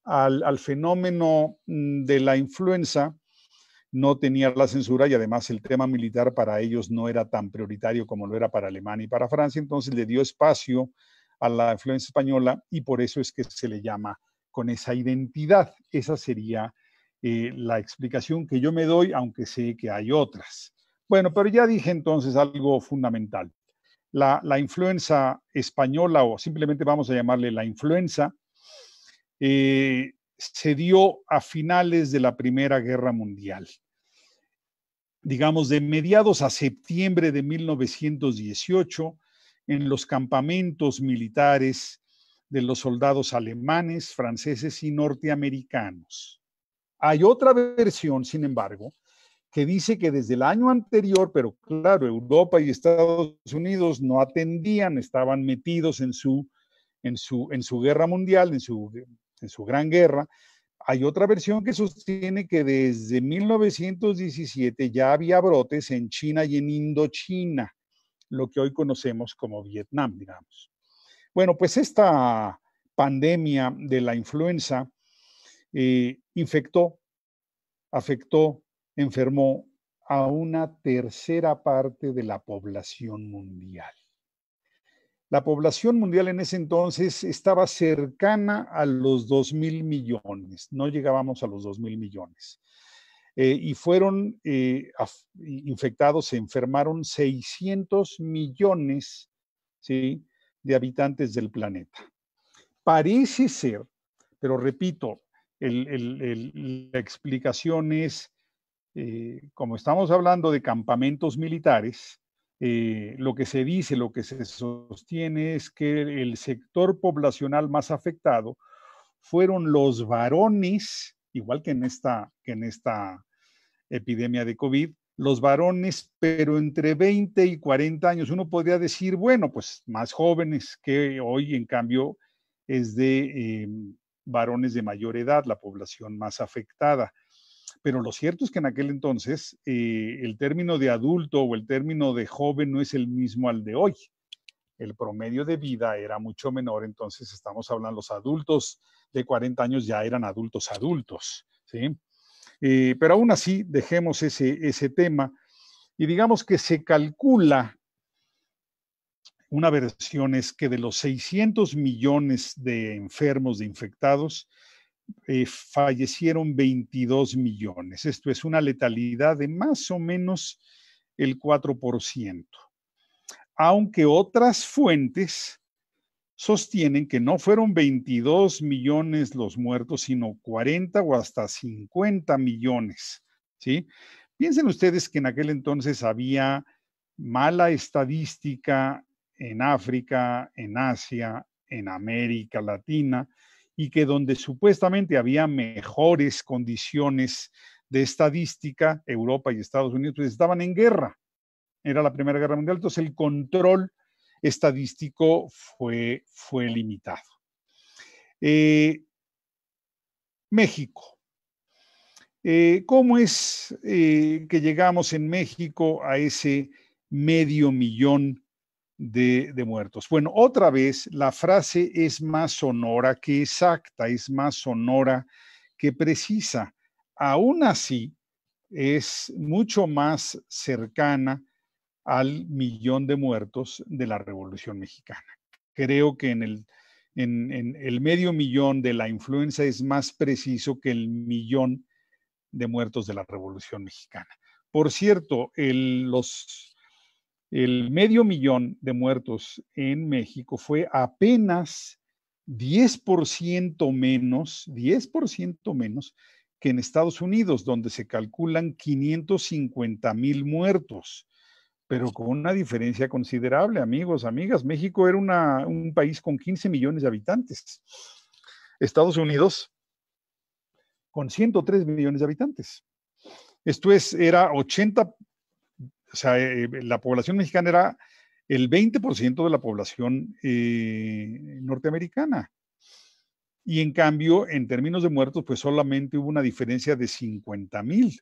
al, al fenómeno mm, de la influenza no tenía la censura y además el tema militar para ellos no era tan prioritario como lo era para Alemania y para Francia, entonces le dio espacio a la influencia española y por eso es que se le llama con esa identidad. Esa sería eh, la explicación que yo me doy, aunque sé que hay otras. Bueno, pero ya dije entonces algo fundamental. La, la española, o simplemente vamos a llamarle la influencia eh, se dio a finales de la Primera Guerra Mundial. Digamos, de mediados a septiembre de 1918, en los campamentos militares de los soldados alemanes, franceses y norteamericanos. Hay otra versión, sin embargo, que dice que desde el año anterior, pero claro, Europa y Estados Unidos no atendían, estaban metidos en su, en su, en su guerra mundial, en su en su gran guerra. Hay otra versión que sostiene que desde 1917 ya había brotes en China y en Indochina, lo que hoy conocemos como Vietnam, digamos. Bueno, pues esta pandemia de la influenza eh, infectó, afectó, enfermó a una tercera parte de la población mundial. La población mundial en ese entonces estaba cercana a los 2 mil millones, no llegábamos a los 2 mil millones. Eh, y fueron eh, infectados, se enfermaron 600 millones de habitantes del planeta. Parece ser, pero repito, la explicación es, eh, como estamos hablando de campamentos militares, eh, lo que se dice, lo que se sostiene es que el sector poblacional más afectado fueron los varones, igual que en esta, en esta epidemia de COVID, los varones, pero entre 20 y 40 años. Uno podría decir, bueno, pues más jóvenes que hoy, en cambio, es de em, varones de mayor edad, la población más afectada. Pero lo cierto es que en aquel entonces eh, el término de adulto o el término de joven no es el mismo al de hoy. El promedio de vida era mucho menor, entonces estamos hablando, los adultos de 40 años ya eran adultos adultos, ¿sí? Eh, pero aún así, dejemos ese, ese tema y digamos que se calcula, una versión es que de los 600 millones de enfermos, de infectados, eh, fallecieron 22 millones. Esto es una letalidad de más o menos el 4%. Aunque otras fuentes sostienen que no fueron 22 millones los muertos, sino 40 o hasta 50 millones. ¿sí? Piensen ustedes que en aquel entonces había mala estadística en África, en Asia, en América Latina, y que donde supuestamente había mejores condiciones de estadística, Europa y Estados Unidos pues, estaban en guerra. Era la Primera Guerra Mundial, entonces el control estadístico fue, fue limitado. Eh, México. Eh, ¿Cómo es eh, que llegamos en México a ese medio millón de, muertos. Bueno, otra vez, la frase es más sonora que exacta, es más sonora que precisa. Aún así, es mucho más cercana al millón de muertos de la Revolución Mexicana. Creo que en el, en, el medio millón de la influenza es más preciso que el millón de muertos de la Revolución Mexicana. Por cierto, los, el medio millón de muertos en México fue apenas 10% menos, 10% menos que en Estados Unidos, donde se calculan 550 mil muertos, pero con una diferencia considerable, amigos, amigas. México era un país con 15 millones de habitantes. Estados Unidos con 103 millones de habitantes. Esto es, era 80 o sea, eh, eh, la población mexicana era el 20% de la población eh, norteamericana. Y en cambio, en términos de muertos, pues solamente hubo una diferencia de 50 mil.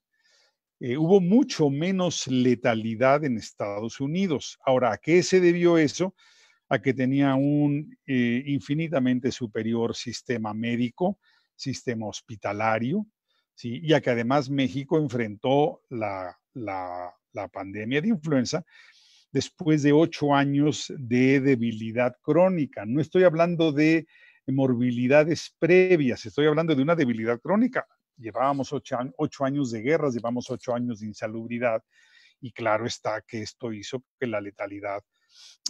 hubo mucho menos letalidad en Estados Unidos. Ahora, ¿a qué se debió eso? A que tenía un infinitamente superior sistema médico, sistema hospitalario, ¿sí? y a que además México enfrentó la la pandemia de influenza, después de ocho años de debilidad crónica. No estoy hablando de morbilidades previas, estoy hablando de una debilidad crónica. Llevábamos ocho, años de guerras, llevamos ocho años de insalubridad y claro está que esto hizo que la letalidad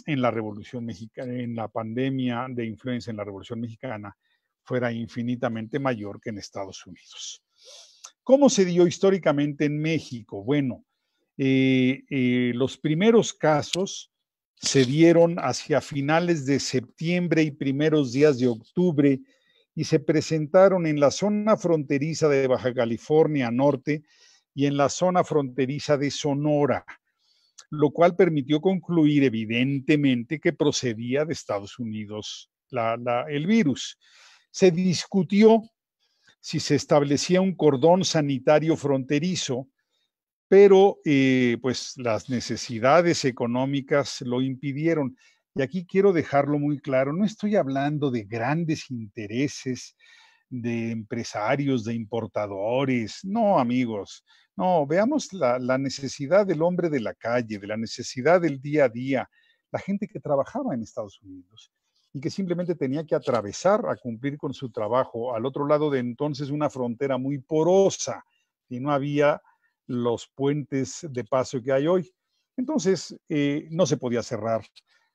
en la Revolución Mexicana, en la pandemia de influenza en la Revolución Mexicana, fuera infinitamente mayor que en Estados Unidos. ¿Cómo se dio históricamente en México? Bueno, los primeros casos se dieron hacia finales de septiembre y primeros días de octubre y se presentaron en la zona fronteriza de Baja California Norte y en la zona fronteriza de Sonora, lo cual permitió concluir evidentemente que procedía de Estados Unidos el virus. Se discutió si se establecía un cordón sanitario fronterizo pero eh, pues las necesidades económicas lo impidieron. Y aquí quiero dejarlo muy claro, no estoy hablando de grandes intereses de empresarios, de importadores, no amigos, no, veamos la, la necesidad del hombre de la calle, de la necesidad del día a día, la gente que trabajaba en Estados Unidos y que simplemente tenía que atravesar a cumplir con su trabajo al otro lado de entonces una frontera muy porosa y no había los puentes de paso que hay hoy. Entonces, eh, no se podía cerrar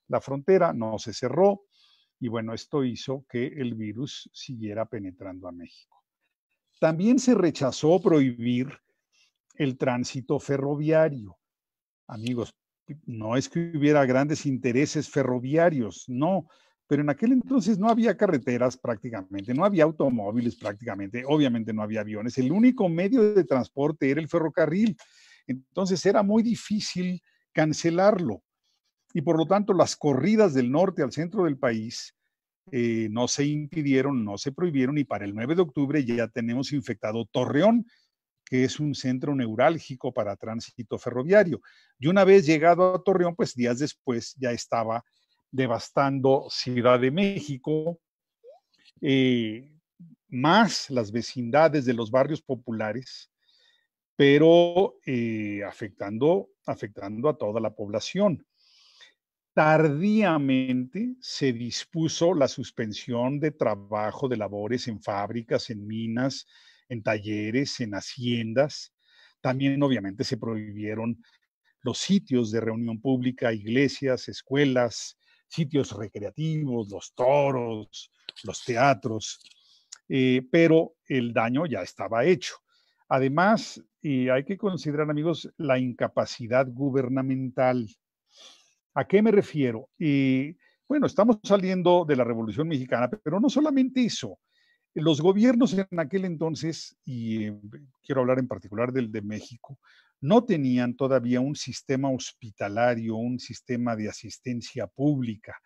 la frontera, no se cerró, y bueno, esto hizo que el virus siguiera penetrando a México. También se rechazó prohibir el tránsito ferroviario. Amigos, no es que hubiera grandes intereses ferroviarios, no, pero en aquel entonces no había carreteras prácticamente, no había automóviles prácticamente, obviamente no había aviones, el único medio de transporte era el ferrocarril, entonces era muy difícil cancelarlo. Y por lo tanto las corridas del norte al centro del país eh, no se impidieron, no se prohibieron y para el 9 de octubre ya tenemos infectado Torreón, que es un centro neurálgico para tránsito ferroviario. Y una vez llegado a Torreón, pues días después ya estaba devastando Ciudad de México, eh, más las vecindades de los barrios populares, pero eh, afectando, afectando a toda la población. Tardíamente se dispuso la suspensión de trabajo de labores en fábricas, en minas, en talleres, en haciendas. También obviamente se prohibieron los sitios de reunión pública, iglesias, escuelas, sitios recreativos, los toros, los teatros, eh, pero el daño ya estaba hecho. Además, eh, hay que considerar, amigos, la incapacidad gubernamental. ¿A qué me refiero? Eh, bueno, estamos saliendo de la Revolución Mexicana, pero no solamente eso. Los gobiernos en aquel entonces, y quiero hablar en particular del de México, no tenían todavía un sistema hospitalario, un sistema de asistencia pública.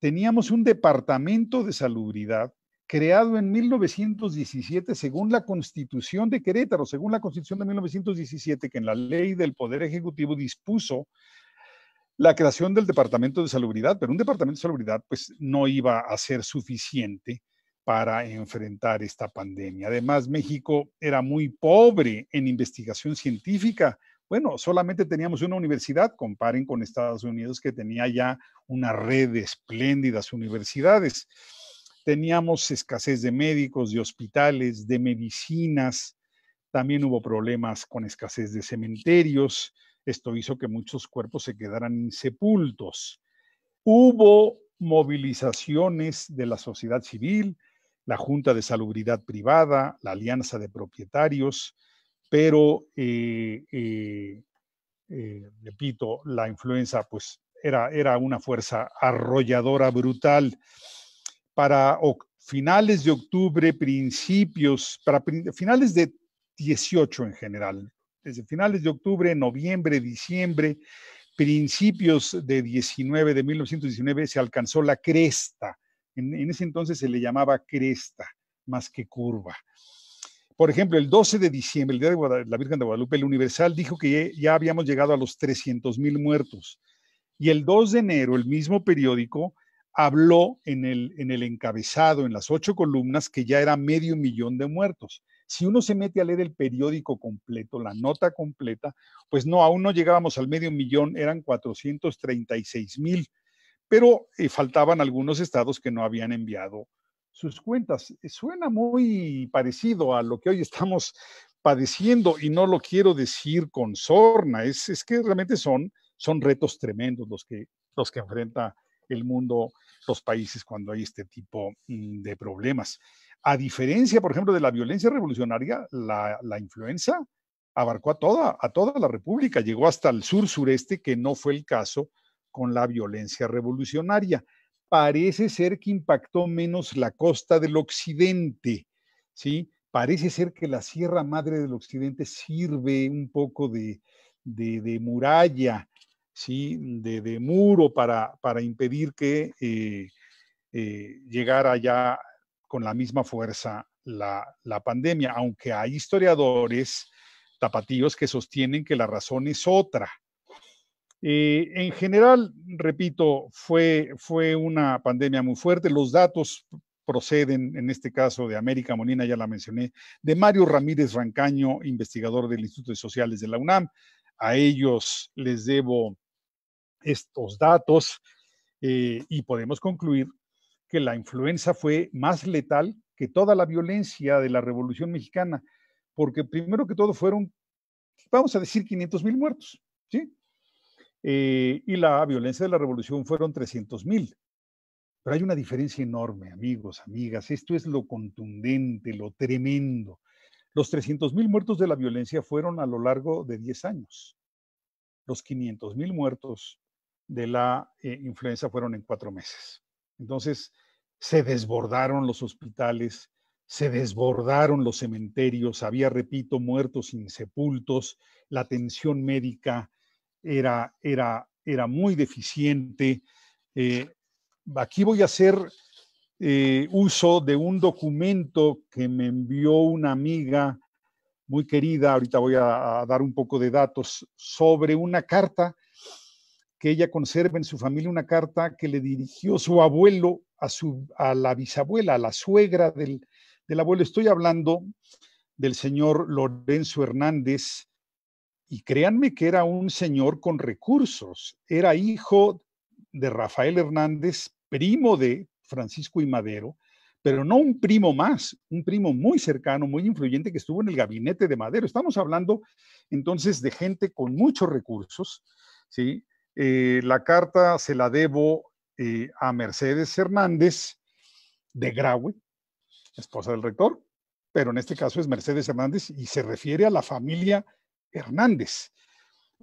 Teníamos un departamento de salubridad creado en 1917 según la Constitución de Querétaro, según la Constitución de 1917, que en la ley del Poder Ejecutivo dispuso la creación del Departamento de Salubridad, pero un Departamento de Salubridad pues no iba a ser suficiente para enfrentar esta pandemia. Además, México era muy pobre en investigación científica. Bueno, solamente teníamos una universidad, comparen con Estados Unidos que tenía ya una red de espléndidas universidades. Teníamos escasez de médicos, de hospitales, de medicinas. También hubo problemas con escasez de cementerios. Esto hizo que muchos cuerpos se quedaran insepultos. Hubo movilizaciones de la sociedad civil, la Junta de Salubridad Privada, la Alianza de Propietarios, pero, eh, eh, eh, repito, la influenza pues era, era una fuerza arrolladora, brutal. Para finales de octubre, principios, para finales de 18 en general, desde finales de octubre, noviembre, diciembre, principios de 19, de 1919, se alcanzó la cresta en, ese entonces se le llamaba cresta más que curva. Por ejemplo, el 12 de diciembre, el Día de la Virgen de Guadalupe, el Universal dijo que ya habíamos llegado a los 300 mil muertos. Y el 2 de enero, el mismo periódico habló en el, en el encabezado, en las ocho columnas, que ya era medio millón de muertos. Si uno se mete a leer el periódico completo, la nota completa, pues no, aún no llegábamos al medio millón, eran 436 mil pero eh, faltaban algunos estados que no habían enviado sus cuentas. Eh, suena muy parecido a lo que hoy estamos padeciendo y no lo quiero decir con sorna, es, que realmente son, son retos tremendos los que, los que enfrenta el mundo, los países cuando hay este tipo mm, de problemas. A diferencia, por ejemplo, de la violencia revolucionaria, la, la influenza abarcó a toda, a toda la República, llegó hasta el sur sureste, que no fue el caso con la violencia revolucionaria. Parece ser que impactó menos la costa del occidente, ¿sí? Parece ser que la Sierra Madre del Occidente sirve un poco de, de, muralla, ¿sí? De, muro para, para, impedir que eh, eh, llegara ya con la misma fuerza la, la, pandemia, aunque hay historiadores tapatíos que sostienen que la razón es otra, eh, en general, repito, fue, fue una pandemia muy fuerte. Los datos proceden, en este caso de América Molina, ya la mencioné, de Mario Ramírez Rancaño, investigador del Instituto de Sociales de la UNAM. A ellos les debo estos datos eh, y podemos concluir que la influenza fue más letal que toda la violencia de la Revolución Mexicana, porque primero que todo fueron, vamos a decir, 500 mil muertos, ¿sí? Eh, y la violencia de la revolución fueron 300.000. mil. Pero hay una diferencia enorme, amigos, amigas. Esto es lo contundente, lo tremendo. Los 300.000 mil muertos de la violencia fueron a lo largo de 10 años. Los 500.000 mil muertos de la eh, influenza fueron en cuatro meses. Entonces, se desbordaron los hospitales, se desbordaron los cementerios, había, repito, muertos insepultos, la atención médica era, era, muy deficiente. Eh, aquí voy a hacer eh, uso de un documento que me envió una amiga muy querida, ahorita voy a, dar un poco de datos, sobre una carta que ella conserva en su familia, una carta que le dirigió su abuelo a, su, a la bisabuela, a la suegra del, del abuelo. Estoy hablando del señor Lorenzo Hernández, y créanme que era un señor con recursos. Era hijo de Rafael Hernández, primo de Francisco y Madero, pero no un primo más, un primo muy cercano, muy influyente que estuvo en el gabinete de Madero. Estamos hablando entonces de gente con muchos recursos, ¿sí? Eh, la carta se la debo eh, a Mercedes Hernández de Graue, esposa del rector, pero en este caso es Mercedes Hernández y se refiere a la familia Hernández.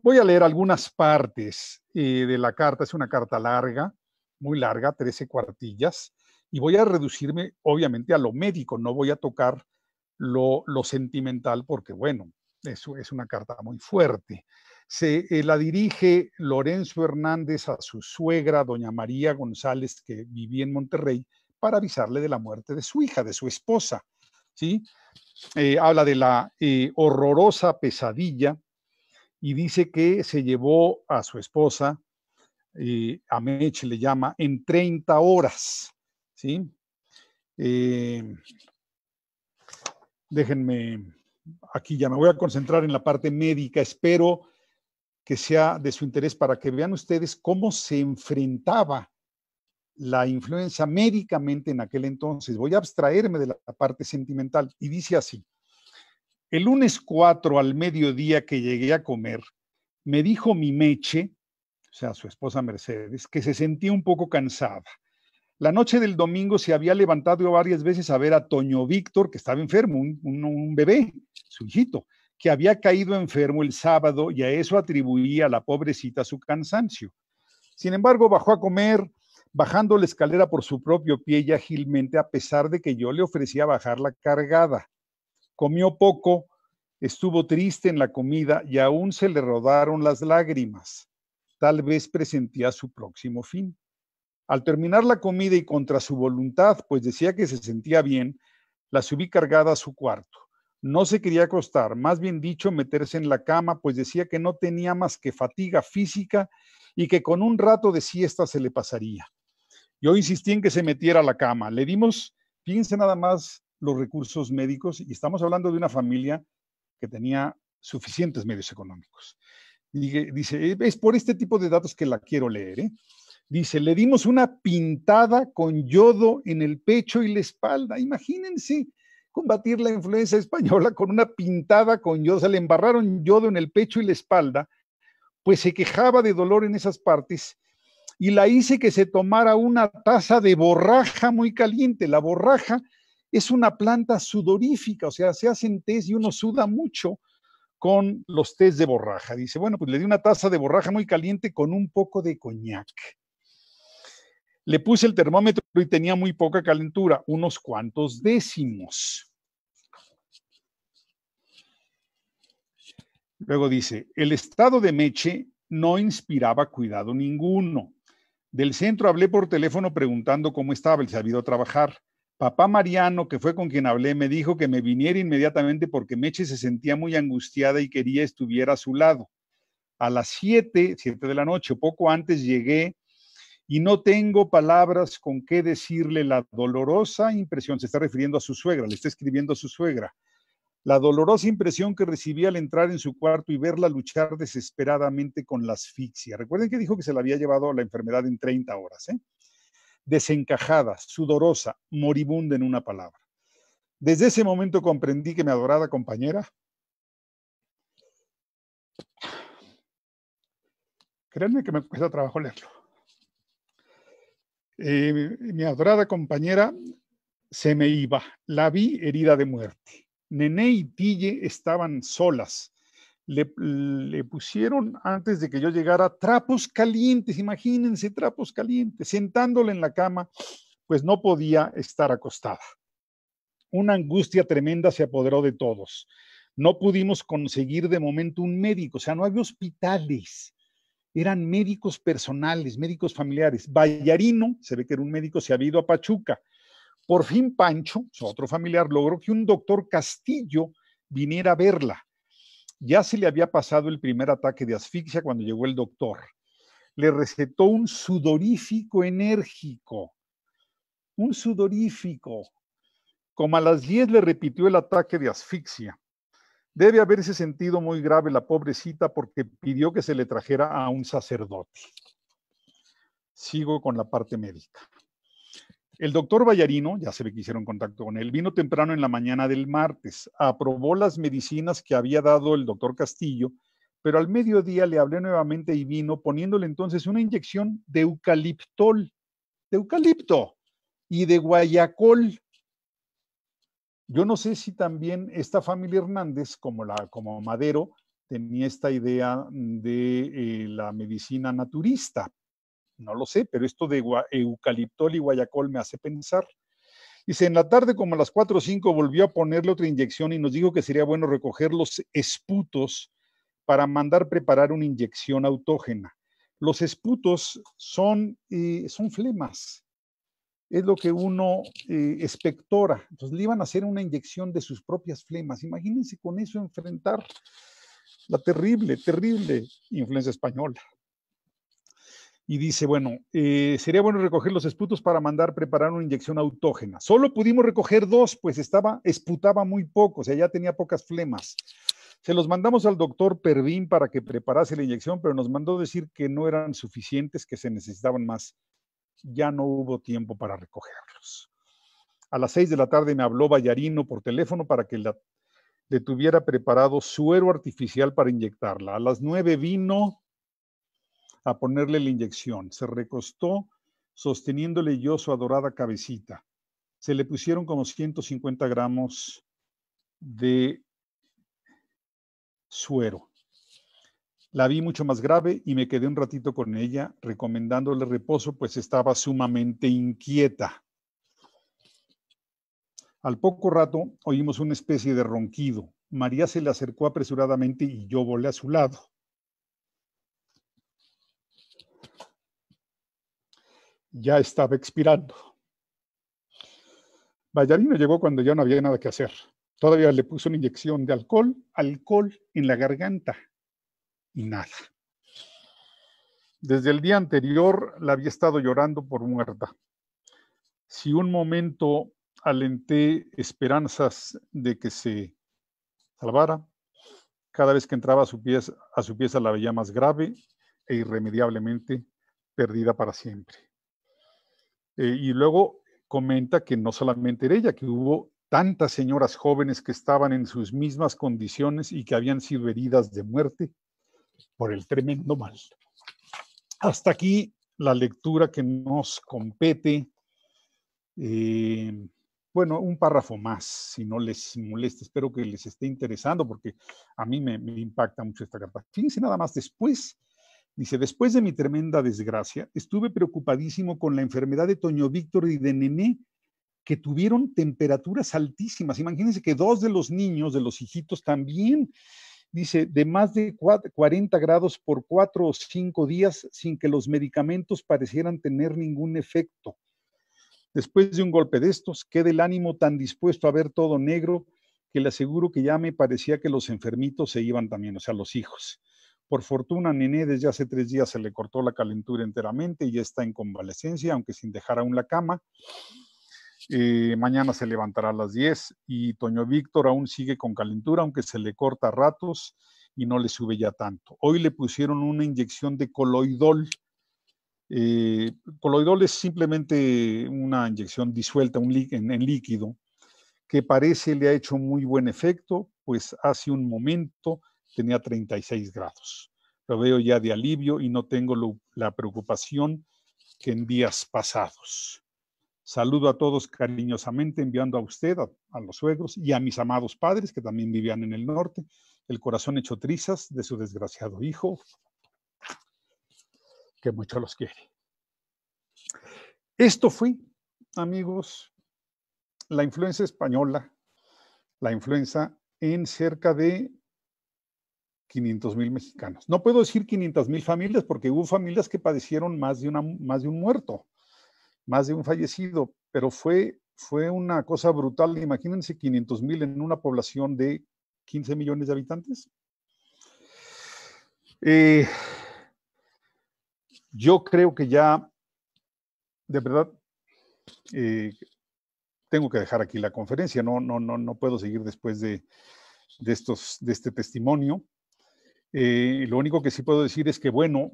Voy a leer algunas partes eh, de la carta. Es una carta larga, muy larga, 13 cuartillas, y voy a reducirme obviamente a lo médico, no voy a tocar lo, sentimental porque, bueno, eso es una carta muy fuerte. Se eh, la dirige Lorenzo Hernández a su suegra, doña María González, que vivía en Monterrey, para avisarle de la muerte de su hija, de su esposa. ¿sí? Eh, habla de la eh, horrorosa pesadilla y dice que se llevó a su esposa, eh, a Mech le llama, en 30 horas, ¿sí? déjenme, aquí ya me voy a concentrar en la parte médica, espero que sea de su interés para que vean ustedes cómo se enfrentaba la influencia médicamente en aquel entonces. Voy a abstraerme de la parte sentimental y dice así. El lunes 4 al mediodía que llegué a comer, me dijo mi meche, o sea, su esposa Mercedes, que se sentía un poco cansada. La noche del domingo se había levantado varias veces a ver a Toño Víctor, que estaba enfermo, un, bebé, su hijito, que había caído enfermo el sábado y a eso atribuía la pobrecita su cansancio. Sin embargo, bajó a comer, bajando la escalera por su propio pie y ágilmente, a pesar de que yo le ofrecía bajarla cargada. Comió poco, estuvo triste en la comida y aún se le rodaron las lágrimas. Tal vez presentía su próximo fin. Al terminar la comida y contra su voluntad, pues decía que se sentía bien, la subí cargada a su cuarto. No se quería acostar, más bien dicho, meterse en la cama, pues decía que no tenía más que fatiga física y que con un rato de siesta se le pasaría. Yo insistí en que se metiera a la cama. Le dimos, piense nada más los recursos médicos, y estamos hablando de una familia que tenía suficientes medios económicos. dice, eh, es por este tipo de datos que la quiero leer. ¿eh?". Dice, le dimos una pintada con yodo en el pecho y la espalda. Imagínense combatir la influenza española con una pintada con yodo. O sea, le embarraron yodo en el pecho y la espalda, pues se quejaba de dolor en esas partes y la hice que se tomara una taza de borraja muy caliente. La borraja es una planta sudorífica, o sea, se hacen test y uno suda mucho con los test de borraja. Dice, bueno, pues le di una taza de borraja muy caliente con un poco de coñac. Le puse el termómetro y tenía muy poca calentura, unos cuantos décimos. Luego dice, el estado de Meche no inspiraba cuidado ninguno. Del centro hablé por teléfono preguntando cómo estaba el a trabajar. Papá Mariano, que fue con quien hablé, me dijo que me viniera inmediatamente porque Meche se sentía muy angustiada y quería estuviera a su lado. A las 7, 7 de la noche, poco antes llegué y no tengo palabras con qué decirle la dolorosa impresión. Se está refiriendo a su suegra, le está escribiendo a su suegra la dolorosa impresión que recibí al entrar en su cuarto y verla luchar desesperadamente con la asfixia. Recuerden que dijo que se la había llevado la enfermedad en 30 horas, ¿eh? desencajada, sudorosa, moribunda en una palabra. Desde ese momento comprendí que mi adorada compañera Créanme que me cuesta trabajo leerlo. Eh, mi adorada compañera se me iba. La vi herida de muerte. Nené y Tille estaban solas. Le, pusieron, antes de que yo llegara, trapos calientes, imagínense, trapos calientes, sentándole en la cama, pues no podía estar acostada. Una angustia tremenda se apoderó de todos. No pudimos conseguir de momento un médico, o sea, no había hospitales, eran médicos personales, médicos familiares. Vallarino, se ve que era un médico, se había ido a Pachuca. Por fin Pancho, su otro familiar, logró que un doctor Castillo viniera a verla. Ya se le había pasado el primer ataque de asfixia cuando llegó el doctor. Le recetó un sudorífico enérgico. Un sudorífico. Como a las 10 le repitió el ataque de asfixia. Debe haberse sentido muy grave la pobrecita porque pidió que se le trajera a un sacerdote. Sigo con la parte médica. El doctor Vallarino, ya se ve que hicieron contacto con él, vino temprano en la mañana del martes, aprobó las medicinas que había dado el doctor Castillo, pero al mediodía le hablé nuevamente y vino poniéndole entonces una inyección de eucaliptol, de eucalipto y de guayacol. Yo no sé si también esta familia Hernández, como, la, como Madero, tenía esta idea de eh, la medicina naturista, no lo sé, pero esto de eucaliptol y guayacol me hace pensar. Dice, en la tarde como a las 4 o 5 volvió a ponerle otra inyección y nos dijo que sería bueno recoger los esputos para mandar preparar una inyección autógena. Los esputos son, eh, son flemas, es lo que uno espectora. Eh, Entonces le iban a hacer una inyección de sus propias flemas. Imagínense con eso enfrentar la terrible, terrible influencia española y dice, bueno, eh, sería bueno recoger los esputos para mandar preparar una inyección autógena. Solo pudimos recoger dos, pues estaba, esputaba muy poco, o sea, ya tenía pocas flemas. Se los mandamos al doctor Pervín para que preparase la inyección, pero nos mandó decir que no eran suficientes, que se necesitaban más. Ya no hubo tiempo para recogerlos. A las seis de la tarde me habló Vallarino por teléfono para que la, le tuviera preparado suero artificial para inyectarla. A las nueve vino a ponerle la inyección. Se recostó sosteniéndole yo su adorada cabecita. Se le pusieron como 150 gramos de suero. La vi mucho más grave y me quedé un ratito con ella recomendándole reposo, pues estaba sumamente inquieta. Al poco rato oímos una especie de ronquido. María se le acercó apresuradamente y yo volé a su lado. ya estaba expirando. Vallarino llegó cuando ya no había nada que hacer. Todavía le puso una inyección de alcohol, alcohol en la garganta y nada. Desde el día anterior la había estado llorando por muerta. Si un momento alenté esperanzas de que se salvara, cada vez que entraba a su, pieza, a su pieza la veía más grave e irremediablemente perdida para siempre. Eh, y luego comenta que no solamente era ella, que hubo tantas señoras jóvenes que estaban en sus mismas condiciones y que habían sido heridas de muerte por el tremendo mal. Hasta aquí la lectura que nos compete. Eh, bueno, un párrafo más, si no les molesta. Espero que les esté interesando porque a mí me, me impacta mucho esta carta. Fíjense nada más después Dice, después de mi tremenda desgracia, estuve preocupadísimo con la enfermedad de Toño Víctor y de Nené, que tuvieron temperaturas altísimas. Imagínense que dos de los niños, de los hijitos también, dice, de más de 40 grados por cuatro o cinco días sin que los medicamentos parecieran tener ningún efecto. Después de un golpe de estos, queda el ánimo tan dispuesto a ver todo negro que le aseguro que ya me parecía que los enfermitos se iban también, o sea, los hijos. Por fortuna, Nené desde hace tres días se le cortó la calentura enteramente y ya está en convalecencia, aunque sin dejar aún la cama. Eh, mañana se levantará a las 10 y Toño Víctor aún sigue con calentura, aunque se le corta a ratos y no le sube ya tanto. Hoy le pusieron una inyección de coloidol. Eh, coloidol es simplemente una inyección disuelta en, en líquido que parece le ha hecho muy buen efecto, pues hace un momento tenía 36 grados. Lo veo ya de alivio y no tengo la preocupación que en días pasados. Saludo a todos cariñosamente, enviando a usted, a, los suegros y a mis amados padres que también vivían en el norte, el corazón hecho trizas de su desgraciado hijo, que mucho los quiere. Esto fue, amigos, la influencia española, la influencia en cerca de 500 mil mexicanos. No puedo decir 500 mil familias porque hubo familias que padecieron más de, más de un muerto, más de un fallecido, pero fue, fue una cosa brutal. Imagínense 500 mil en una población de 15 millones de habitantes. Eh, yo creo que ya, de verdad, eh, tengo que dejar aquí la conferencia, no, no, no, no puedo seguir después de, estos, de este testimonio. Eh, lo único que sí puedo decir es que, bueno,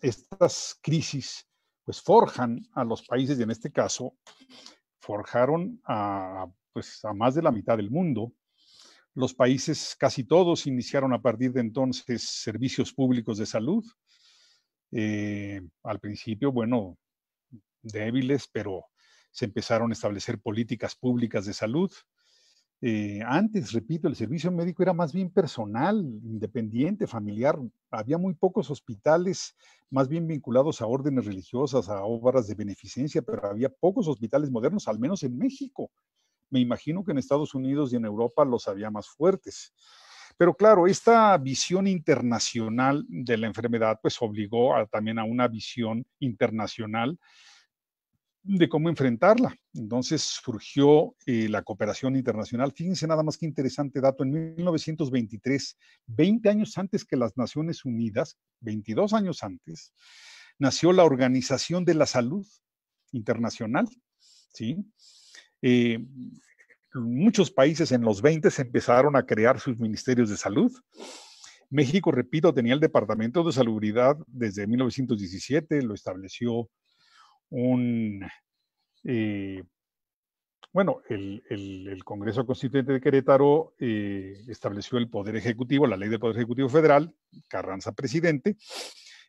estas crisis pues forjan a los países y en este caso forjaron a, pues, más de la mitad del mundo. Los países, casi todos, iniciaron a partir de entonces servicios públicos de salud. Eh, al principio, bueno, débiles, pero se empezaron a establecer políticas públicas de salud. Eh, antes, repito, el servicio médico era más bien personal, independiente, familiar. Había muy pocos hospitales más bien vinculados a órdenes religiosas, a obras de beneficencia, pero había pocos hospitales modernos, al menos en México. Me imagino que en Estados Unidos y en Europa los había más fuertes. Pero claro, esta visión internacional de la enfermedad pues obligó también a una visión internacional de cómo enfrentarla. Entonces surgió eh, la cooperación internacional. Fíjense nada más que interesante dato, en 1923, 20 años antes que las Naciones Unidas, 22 años antes, nació la Organización de la Salud Internacional, ¿sí? Eh, muchos países en los 20 empezaron a crear sus ministerios de salud. México, repito, tenía el Departamento de Salubridad desde 1917, lo estableció un... Eh, bueno, el, Congreso Constituyente de Querétaro eh, estableció el Poder Ejecutivo, la Ley de Poder Ejecutivo Federal, Carranza presidente,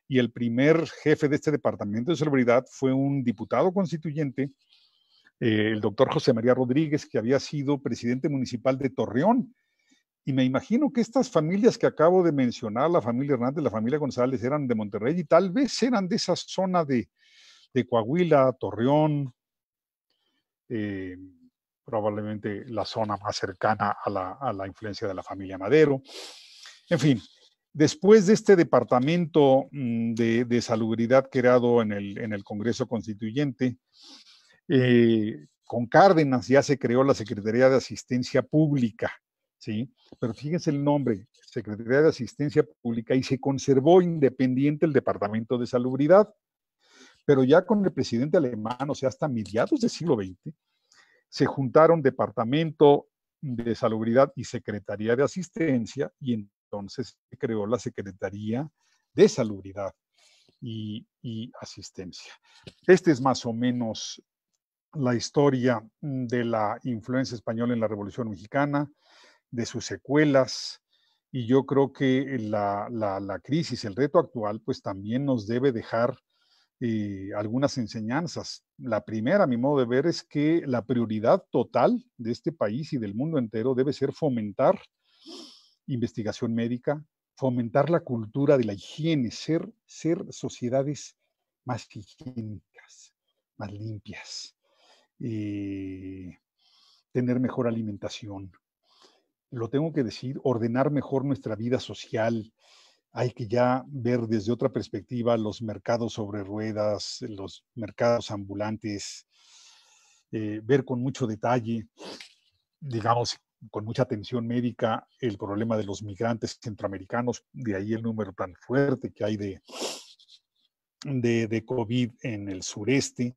y el primer jefe de este Departamento de celebridad fue un diputado constituyente, eh, el doctor José María Rodríguez, que había sido presidente municipal de Torreón. Y me imagino que estas familias que acabo de mencionar, la familia Hernández, la familia González, eran de Monterrey y tal vez eran de esa zona de, de Coahuila, Torreón, eh, probablemente la zona más cercana a la, influencia de la familia Madero. En fin, después de este departamento mm, de, salubridad creado en el, Congreso Constituyente, eh, con Cárdenas ya se creó la Secretaría de Asistencia Pública, ¿sí? Pero fíjense el nombre, Secretaría de Asistencia Pública, y se conservó independiente el Departamento de Salubridad pero ya con el presidente alemán, o sea, hasta mediados del siglo XX, se juntaron Departamento de Salubridad y Secretaría de Asistencia y entonces se creó la Secretaría de Salubridad y, Asistencia. Esta es más o menos la historia de la influencia española en la Revolución Mexicana, de sus secuelas, y yo creo que la crisis, el reto actual, pues también nos debe dejar algunas enseñanzas. La primera, a mi modo de ver, es que la prioridad total de este país y del mundo entero debe ser fomentar investigación médica, fomentar la cultura de la higiene, ser, ser sociedades más higiénicas, más limpias, eh, tener mejor alimentación. Lo tengo que decir, ordenar mejor nuestra vida social, hay que ya ver desde otra perspectiva los mercados sobre ruedas, los mercados ambulantes, eh, ver con mucho detalle, digamos, con mucha atención médica, el problema de los migrantes centroamericanos, de ahí el número tan fuerte que hay de, de COVID en el sureste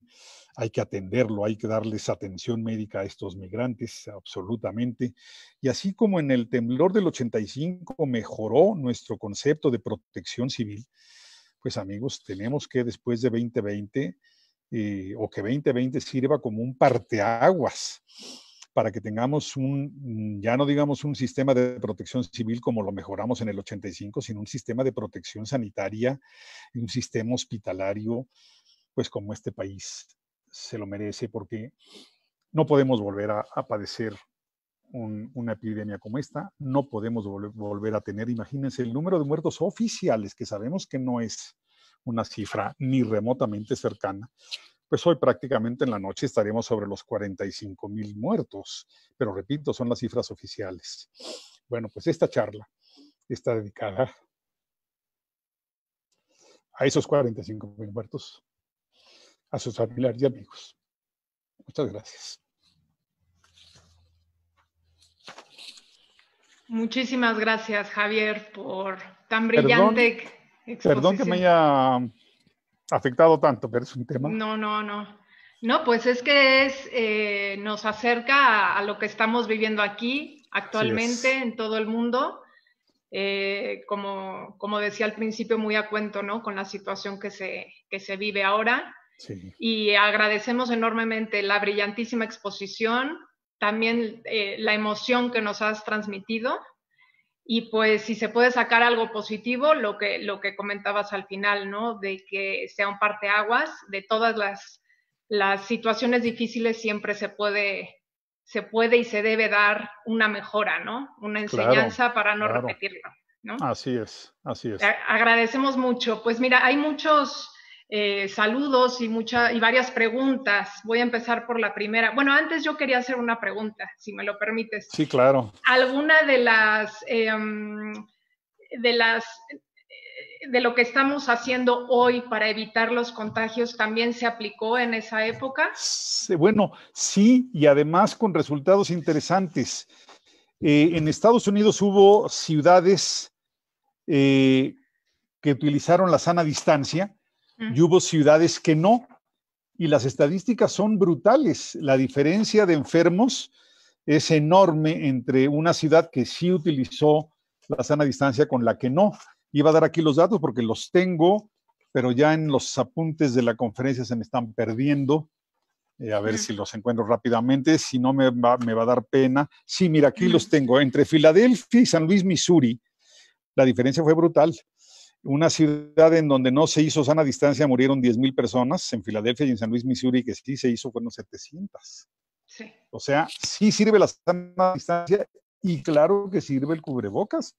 hay que atenderlo, hay que darles atención médica a estos migrantes, absolutamente. Y así como en el temblor del 85 mejoró nuestro concepto de protección civil, pues amigos, tenemos que después de 2020, eh, o que 2020 sirva como un parteaguas para que tengamos un, mm, ya no digamos un sistema de protección civil como lo mejoramos en el 85, sino un sistema de protección sanitaria, un sistema hospitalario, pues como este país se lo merece porque no podemos volver a, padecer una epidemia como esta, no podemos volver a tener, imagínense, el número de muertos oficiales, que sabemos que no es una cifra ni remotamente cercana, pues hoy prácticamente en la noche estaremos sobre los 45 mil muertos, pero repito, son las cifras oficiales. Bueno, pues esta charla está dedicada a esos 45 mil muertos, a sus familiares y amigos. Muchas gracias. Muchísimas gracias, Javier, por tan brillante perdón, que me haya afectado tanto, pero es un tema. No, no, no. No, pues es que es, eh, nos acerca a, lo que estamos viviendo aquí actualmente en todo el mundo. Eh, como, como decía al principio, muy a cuento, ¿no? Con la situación que se, que se vive ahora. Y agradecemos enormemente la brillantísima exposición, también eh, la emoción que nos has transmitido y pues si se puede sacar algo positivo, lo que, lo que comentabas al final, ¿no? De que sea un parteaguas, de todas las, situaciones difíciles siempre se puede, se puede y se debe dar una mejora, ¿no? Una enseñanza para no repetirlo, ¿no? Así es, así es. agradecemos mucho. Pues mira, hay muchos eh, saludos y, mucha, y varias preguntas. Voy a empezar por la primera. Bueno, antes yo quería hacer una pregunta, si me lo permites. Sí, claro. ¿Alguna de las, em, de las, de lo que estamos haciendo hoy para evitar los contagios también se aplicó en esa época? bueno, sí, y además con resultados interesantes. Eh, en Estados Unidos hubo ciudades eh, que utilizaron la sana distancia, y hubo ciudades que no. Y las estadísticas son brutales. La diferencia de enfermos es enorme entre una ciudad que sí utilizó la sana distancia con la que no. Iba a dar aquí los datos porque los tengo, pero ya en los apuntes de la conferencia se me están perdiendo. Eh, a ver si los encuentro rápidamente, si no me va, a dar pena. Sí, mira, aquí los tengo. Entre Filadelfia y San Luis, Missouri, la diferencia fue brutal una ciudad en donde no se hizo sana distancia, murieron 10.000 personas, en Filadelfia y en San Luis, Missouri, que sí se hizo, fueron 700. Sí. O sea, sí sirve la sana distancia y claro que sirve el cubrebocas.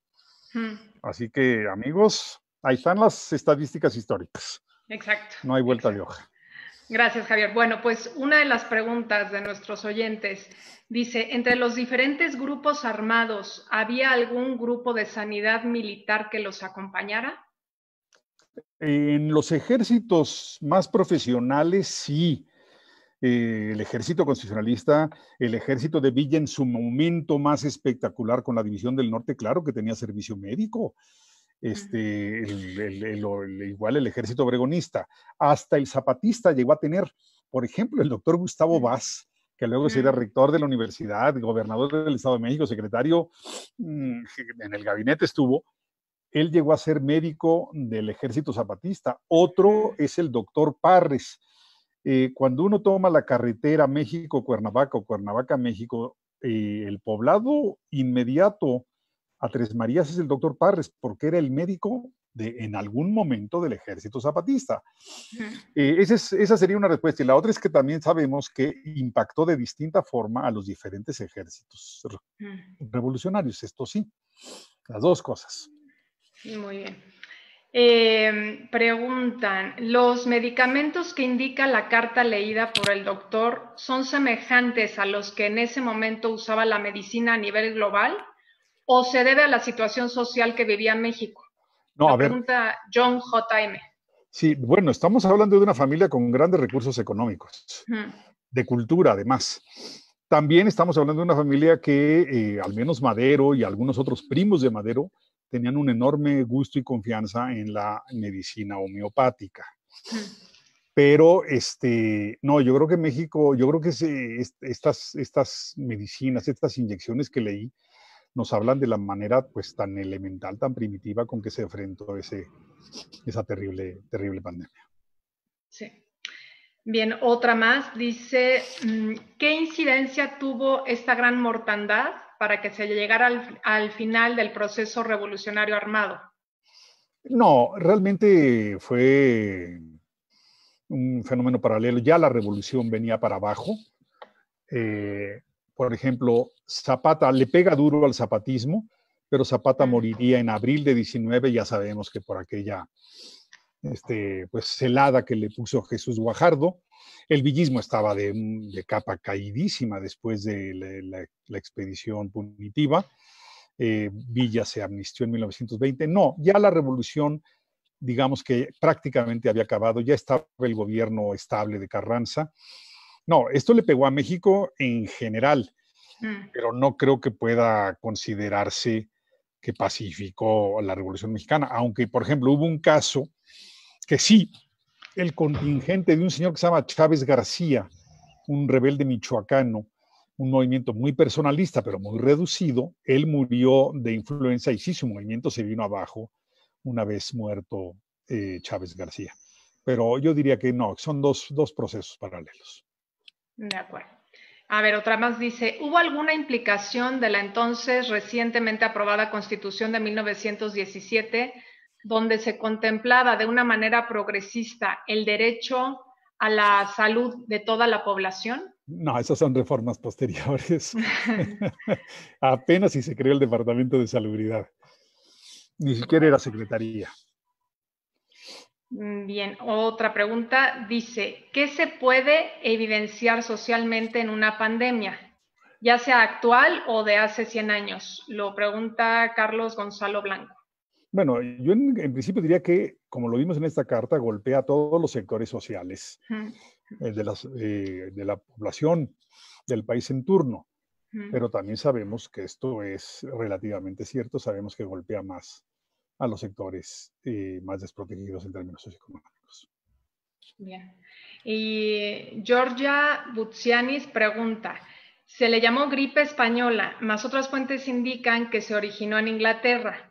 Hmm. Así que, amigos, ahí están las estadísticas históricas. Exacto. No hay vuelta de hoja. Gracias, Javier. Bueno, pues una de las preguntas de nuestros oyentes dice, ¿entre los diferentes grupos armados había algún grupo de sanidad militar que los acompañara? En los ejércitos más profesionales, sí. Eh, el ejército constitucionalista, el ejército de Villa en su momento más espectacular con la División del Norte, claro que tenía servicio médico. Este, igual el ejército bregonista. Hasta el zapatista llegó a tener, por ejemplo, el doctor Gustavo Vaz, que luego sería rector de la universidad, gobernador del Estado de México, secretario mm, en el gabinete estuvo, él llegó a ser médico del ejército zapatista. Otro es el doctor Parres. Eh, cuando uno toma la carretera México-Cuernavaca o Cuernavaca-México, eh, el poblado inmediato a Tres Marías es el doctor Parres, porque era el médico de, en algún momento del ejército zapatista. Eh, esa sería una respuesta. Y la otra es que también sabemos que impactó de distinta forma a los diferentes ejércitos revolucionarios. Esto sí, las dos cosas. Muy bien. Eh, preguntan, ¿los medicamentos que indica la carta leída por el doctor son semejantes a los que en ese momento usaba la medicina a nivel global o se debe a la situación social que vivía México? Pregunta John J.M. Sí, bueno, estamos hablando de una familia con grandes recursos económicos, de cultura además. También estamos hablando de una familia que, eh, al menos Madero y algunos otros primos de Madero, tenían un enorme gusto y confianza en la medicina homeopática. Pero, este, no, yo creo que México, yo creo que estas, estas medicinas, estas inyecciones que leí, nos hablan de la manera pues tan elemental, tan primitiva con que se enfrentó ese, esa terrible, terrible pandemia. Sí. Bien, otra más. Dice, mm, ¿qué incidencia tuvo esta gran mortandad para que se llegara al, final del proceso revolucionario armado? No, realmente fue un fenómeno paralelo. Ya la revolución venía para abajo. Eh, por ejemplo, Zapata le pega duro al zapatismo, pero Zapata moriría en abril de 19, ya sabemos que por aquella este, pues, celada que le puso Jesús Guajardo. El villismo estaba mm, de, capa caidísima después de la, expedición punitiva. Eh, Villa se amnistió en 1920. No, ya la revolución, digamos que prácticamente había acabado, ya estaba el gobierno estable de Carranza. No, esto le pegó a México en general, mm. pero no creo que pueda considerarse que pacificó la Revolución Mexicana, aunque, por ejemplo, hubo un caso que sí el contingente de un señor que se llama Chávez García, un rebelde michoacano, un movimiento muy personalista, pero muy reducido. Él murió de influenza y sí, su movimiento se vino abajo una vez muerto eh, Chávez García. Pero yo diría que no, son dos, dos procesos paralelos. De acuerdo. A ver, otra más dice, ¿hubo alguna implicación de la entonces recientemente aprobada Constitución de 1917 donde se contemplaba de una manera progresista el derecho a la salud de toda la población? No, esas son reformas posteriores. Apenas si se creó el Departamento de Salubridad. Ni siquiera era secretaría. Mm, bien, otra pregunta dice, ¿qué se puede evidenciar socialmente en una pandemia, ya sea actual o de hace 100 años? Lo pregunta Carlos Gonzalo Blanco. Bueno, yo en, principio diría que, como lo vimos en esta carta, golpea a todos los sectores sociales eh, eh, de, la población del país en turno. Pero también sabemos que esto es relativamente cierto, sabemos que golpea más a los sectores eh, más desprotegidos en términos socioeconómicos. Bien. Y Georgia Butsianis pregunta, se le llamó gripe española, más otras fuentes indican que se originó en Inglaterra.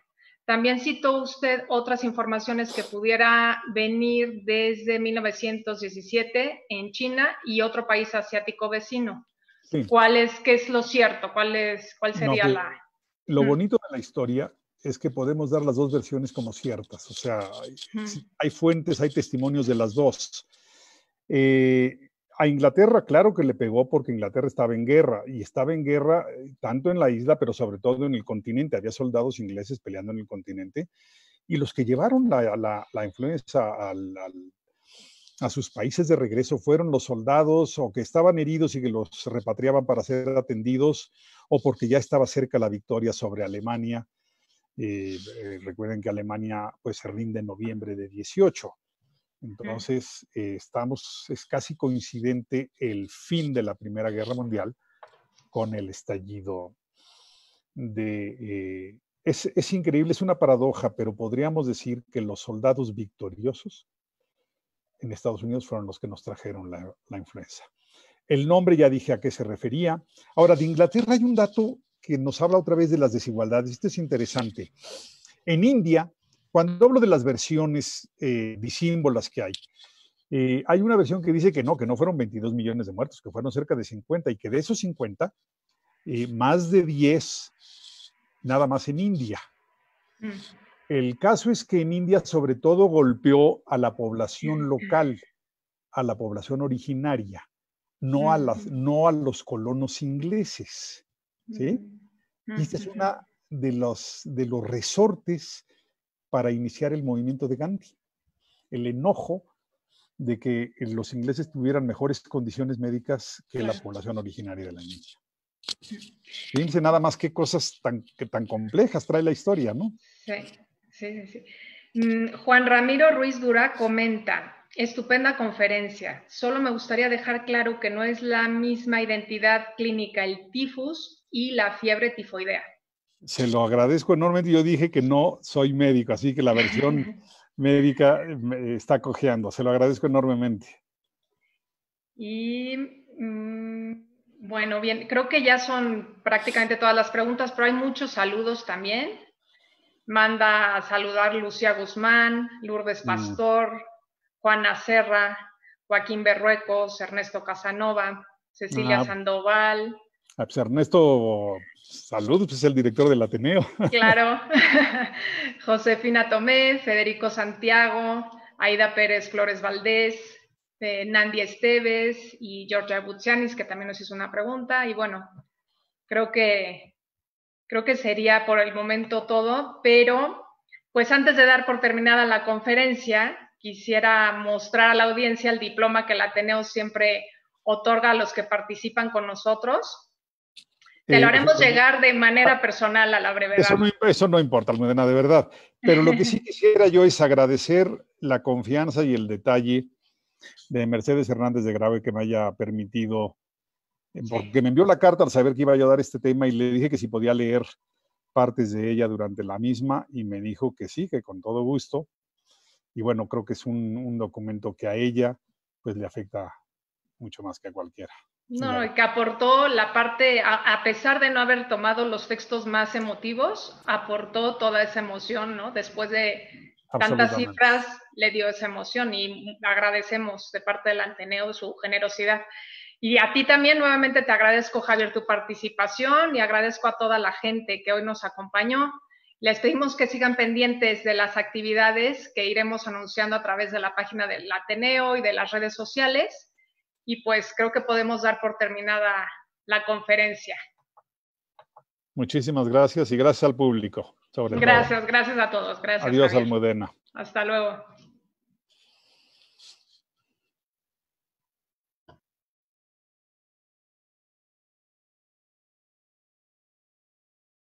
También citó usted otras informaciones que pudiera venir desde 1917 en China y otro país asiático vecino. ¿Cuál es, qué es lo cierto? ¿Cuál, es, cuál sería la...? Lo bonito de la historia es que podemos dar las dos versiones como ciertas. O sea, hay, fuentes, hay testimonios de las dos. Eh, a Inglaterra, claro que le pegó porque Inglaterra estaba en guerra y estaba en guerra eh, tanto en la isla, pero sobre todo en el continente. Había soldados ingleses peleando en el continente y los que llevaron la, influencia influenza a sus países de regreso fueron los soldados o que estaban heridos y que los repatriaban para ser atendidos o porque ya estaba cerca la victoria sobre Alemania. Eh, eh, recuerden que Alemania pues, se rinde en noviembre de 18 entonces, eh, estamos, es casi coincidente el fin de la Primera Guerra Mundial con el estallido de... Eh, es, increíble, es una paradoja, pero podríamos decir que los soldados victoriosos en Estados Unidos fueron los que nos trajeron la, la influenza. El nombre ya dije a qué se refería. Ahora, de Inglaterra hay un dato que nos habla otra vez de las desigualdades. Esto es interesante. En India, cuando hablo de las versiones eh, disímbolas que hay, eh, hay una versión que dice que no, que no fueron 22 millones de muertos, que fueron cerca de 50 y que de esos 50, eh, más de 10 nada más en India. Mm. El caso es que en India sobre todo golpeó a la población mm. local, a la población originaria, no a, las, mm. no a los colonos ingleses. ¿sí? Y este es uno de los, de los resortes para iniciar el movimiento de Gandhi. El enojo de que los ingleses tuvieran mejores condiciones médicas que la población originaria de la India. Fíjense nada más qué cosas tan, complejas trae la historia, ¿no? Sí, sí, sí. Mm, Juan Ramiro Ruiz Dura comenta, Estupenda conferencia. Solo me gustaría dejar claro que no es la misma identidad clínica el tifus y la fiebre tifoidea se lo agradezco enormemente. Yo dije que no soy médico, así que la versión médica está cojeando. Se lo agradezco enormemente. Y mm, bueno, bien, creo que ya son prácticamente todas las preguntas, pero hay muchos saludos también. Manda a saludar Lucía Guzmán, Lourdes mm. Pastor, Juana Serra, Joaquín Berruecos, Ernesto Casanova, Cecilia ah. Sandoval, Ah, pues, Ernesto, saludos, pues, es el director del Ateneo. Claro. Josefina Tomé, Federico Santiago, Aida Pérez Flores Valdés, eh, Nandi Esteves y Georgia Butzianis, que también nos hizo una pregunta. Y bueno, creo que, creo que sería por el momento todo, pero pues antes de dar por terminada la conferencia, quisiera mostrar a la audiencia el diploma que el Ateneo siempre otorga a los que participan con nosotros. Te lo eh, haremos llegar de manera ah, personal a la brevedad. Eso no, importa, no importa, Almudena, de verdad. Pero lo que sí quisiera yo es agradecer la confianza y el detalle de Mercedes Hernández de Grave que me haya permitido, eh, porque me envió la carta al saber que iba a dar este tema y le dije que si podía leer partes de ella durante la misma y me dijo que sí, que con todo gusto. Y bueno, creo que es un, un documento que a ella pues le afecta mucho más que a cualquiera. No, que aportó la parte, a, a, pesar de no haber tomado los textos más emotivos, aportó toda esa emoción, ¿no? Después de tantas cifras, le dio esa emoción y agradecemos de parte del Ateneo su generosidad. Y a ti también nuevamente te agradezco, Javier, tu participación y agradezco a toda la gente que hoy nos acompañó. Les pedimos que sigan pendientes de las actividades que iremos anunciando a través de la página del Ateneo y de las redes sociales y pues creo que podemos dar por terminada la conferencia. Muchísimas gracias y gracias al público. gracias, gracias a todos. Gracias. Adiós, Almudena. Hasta luego.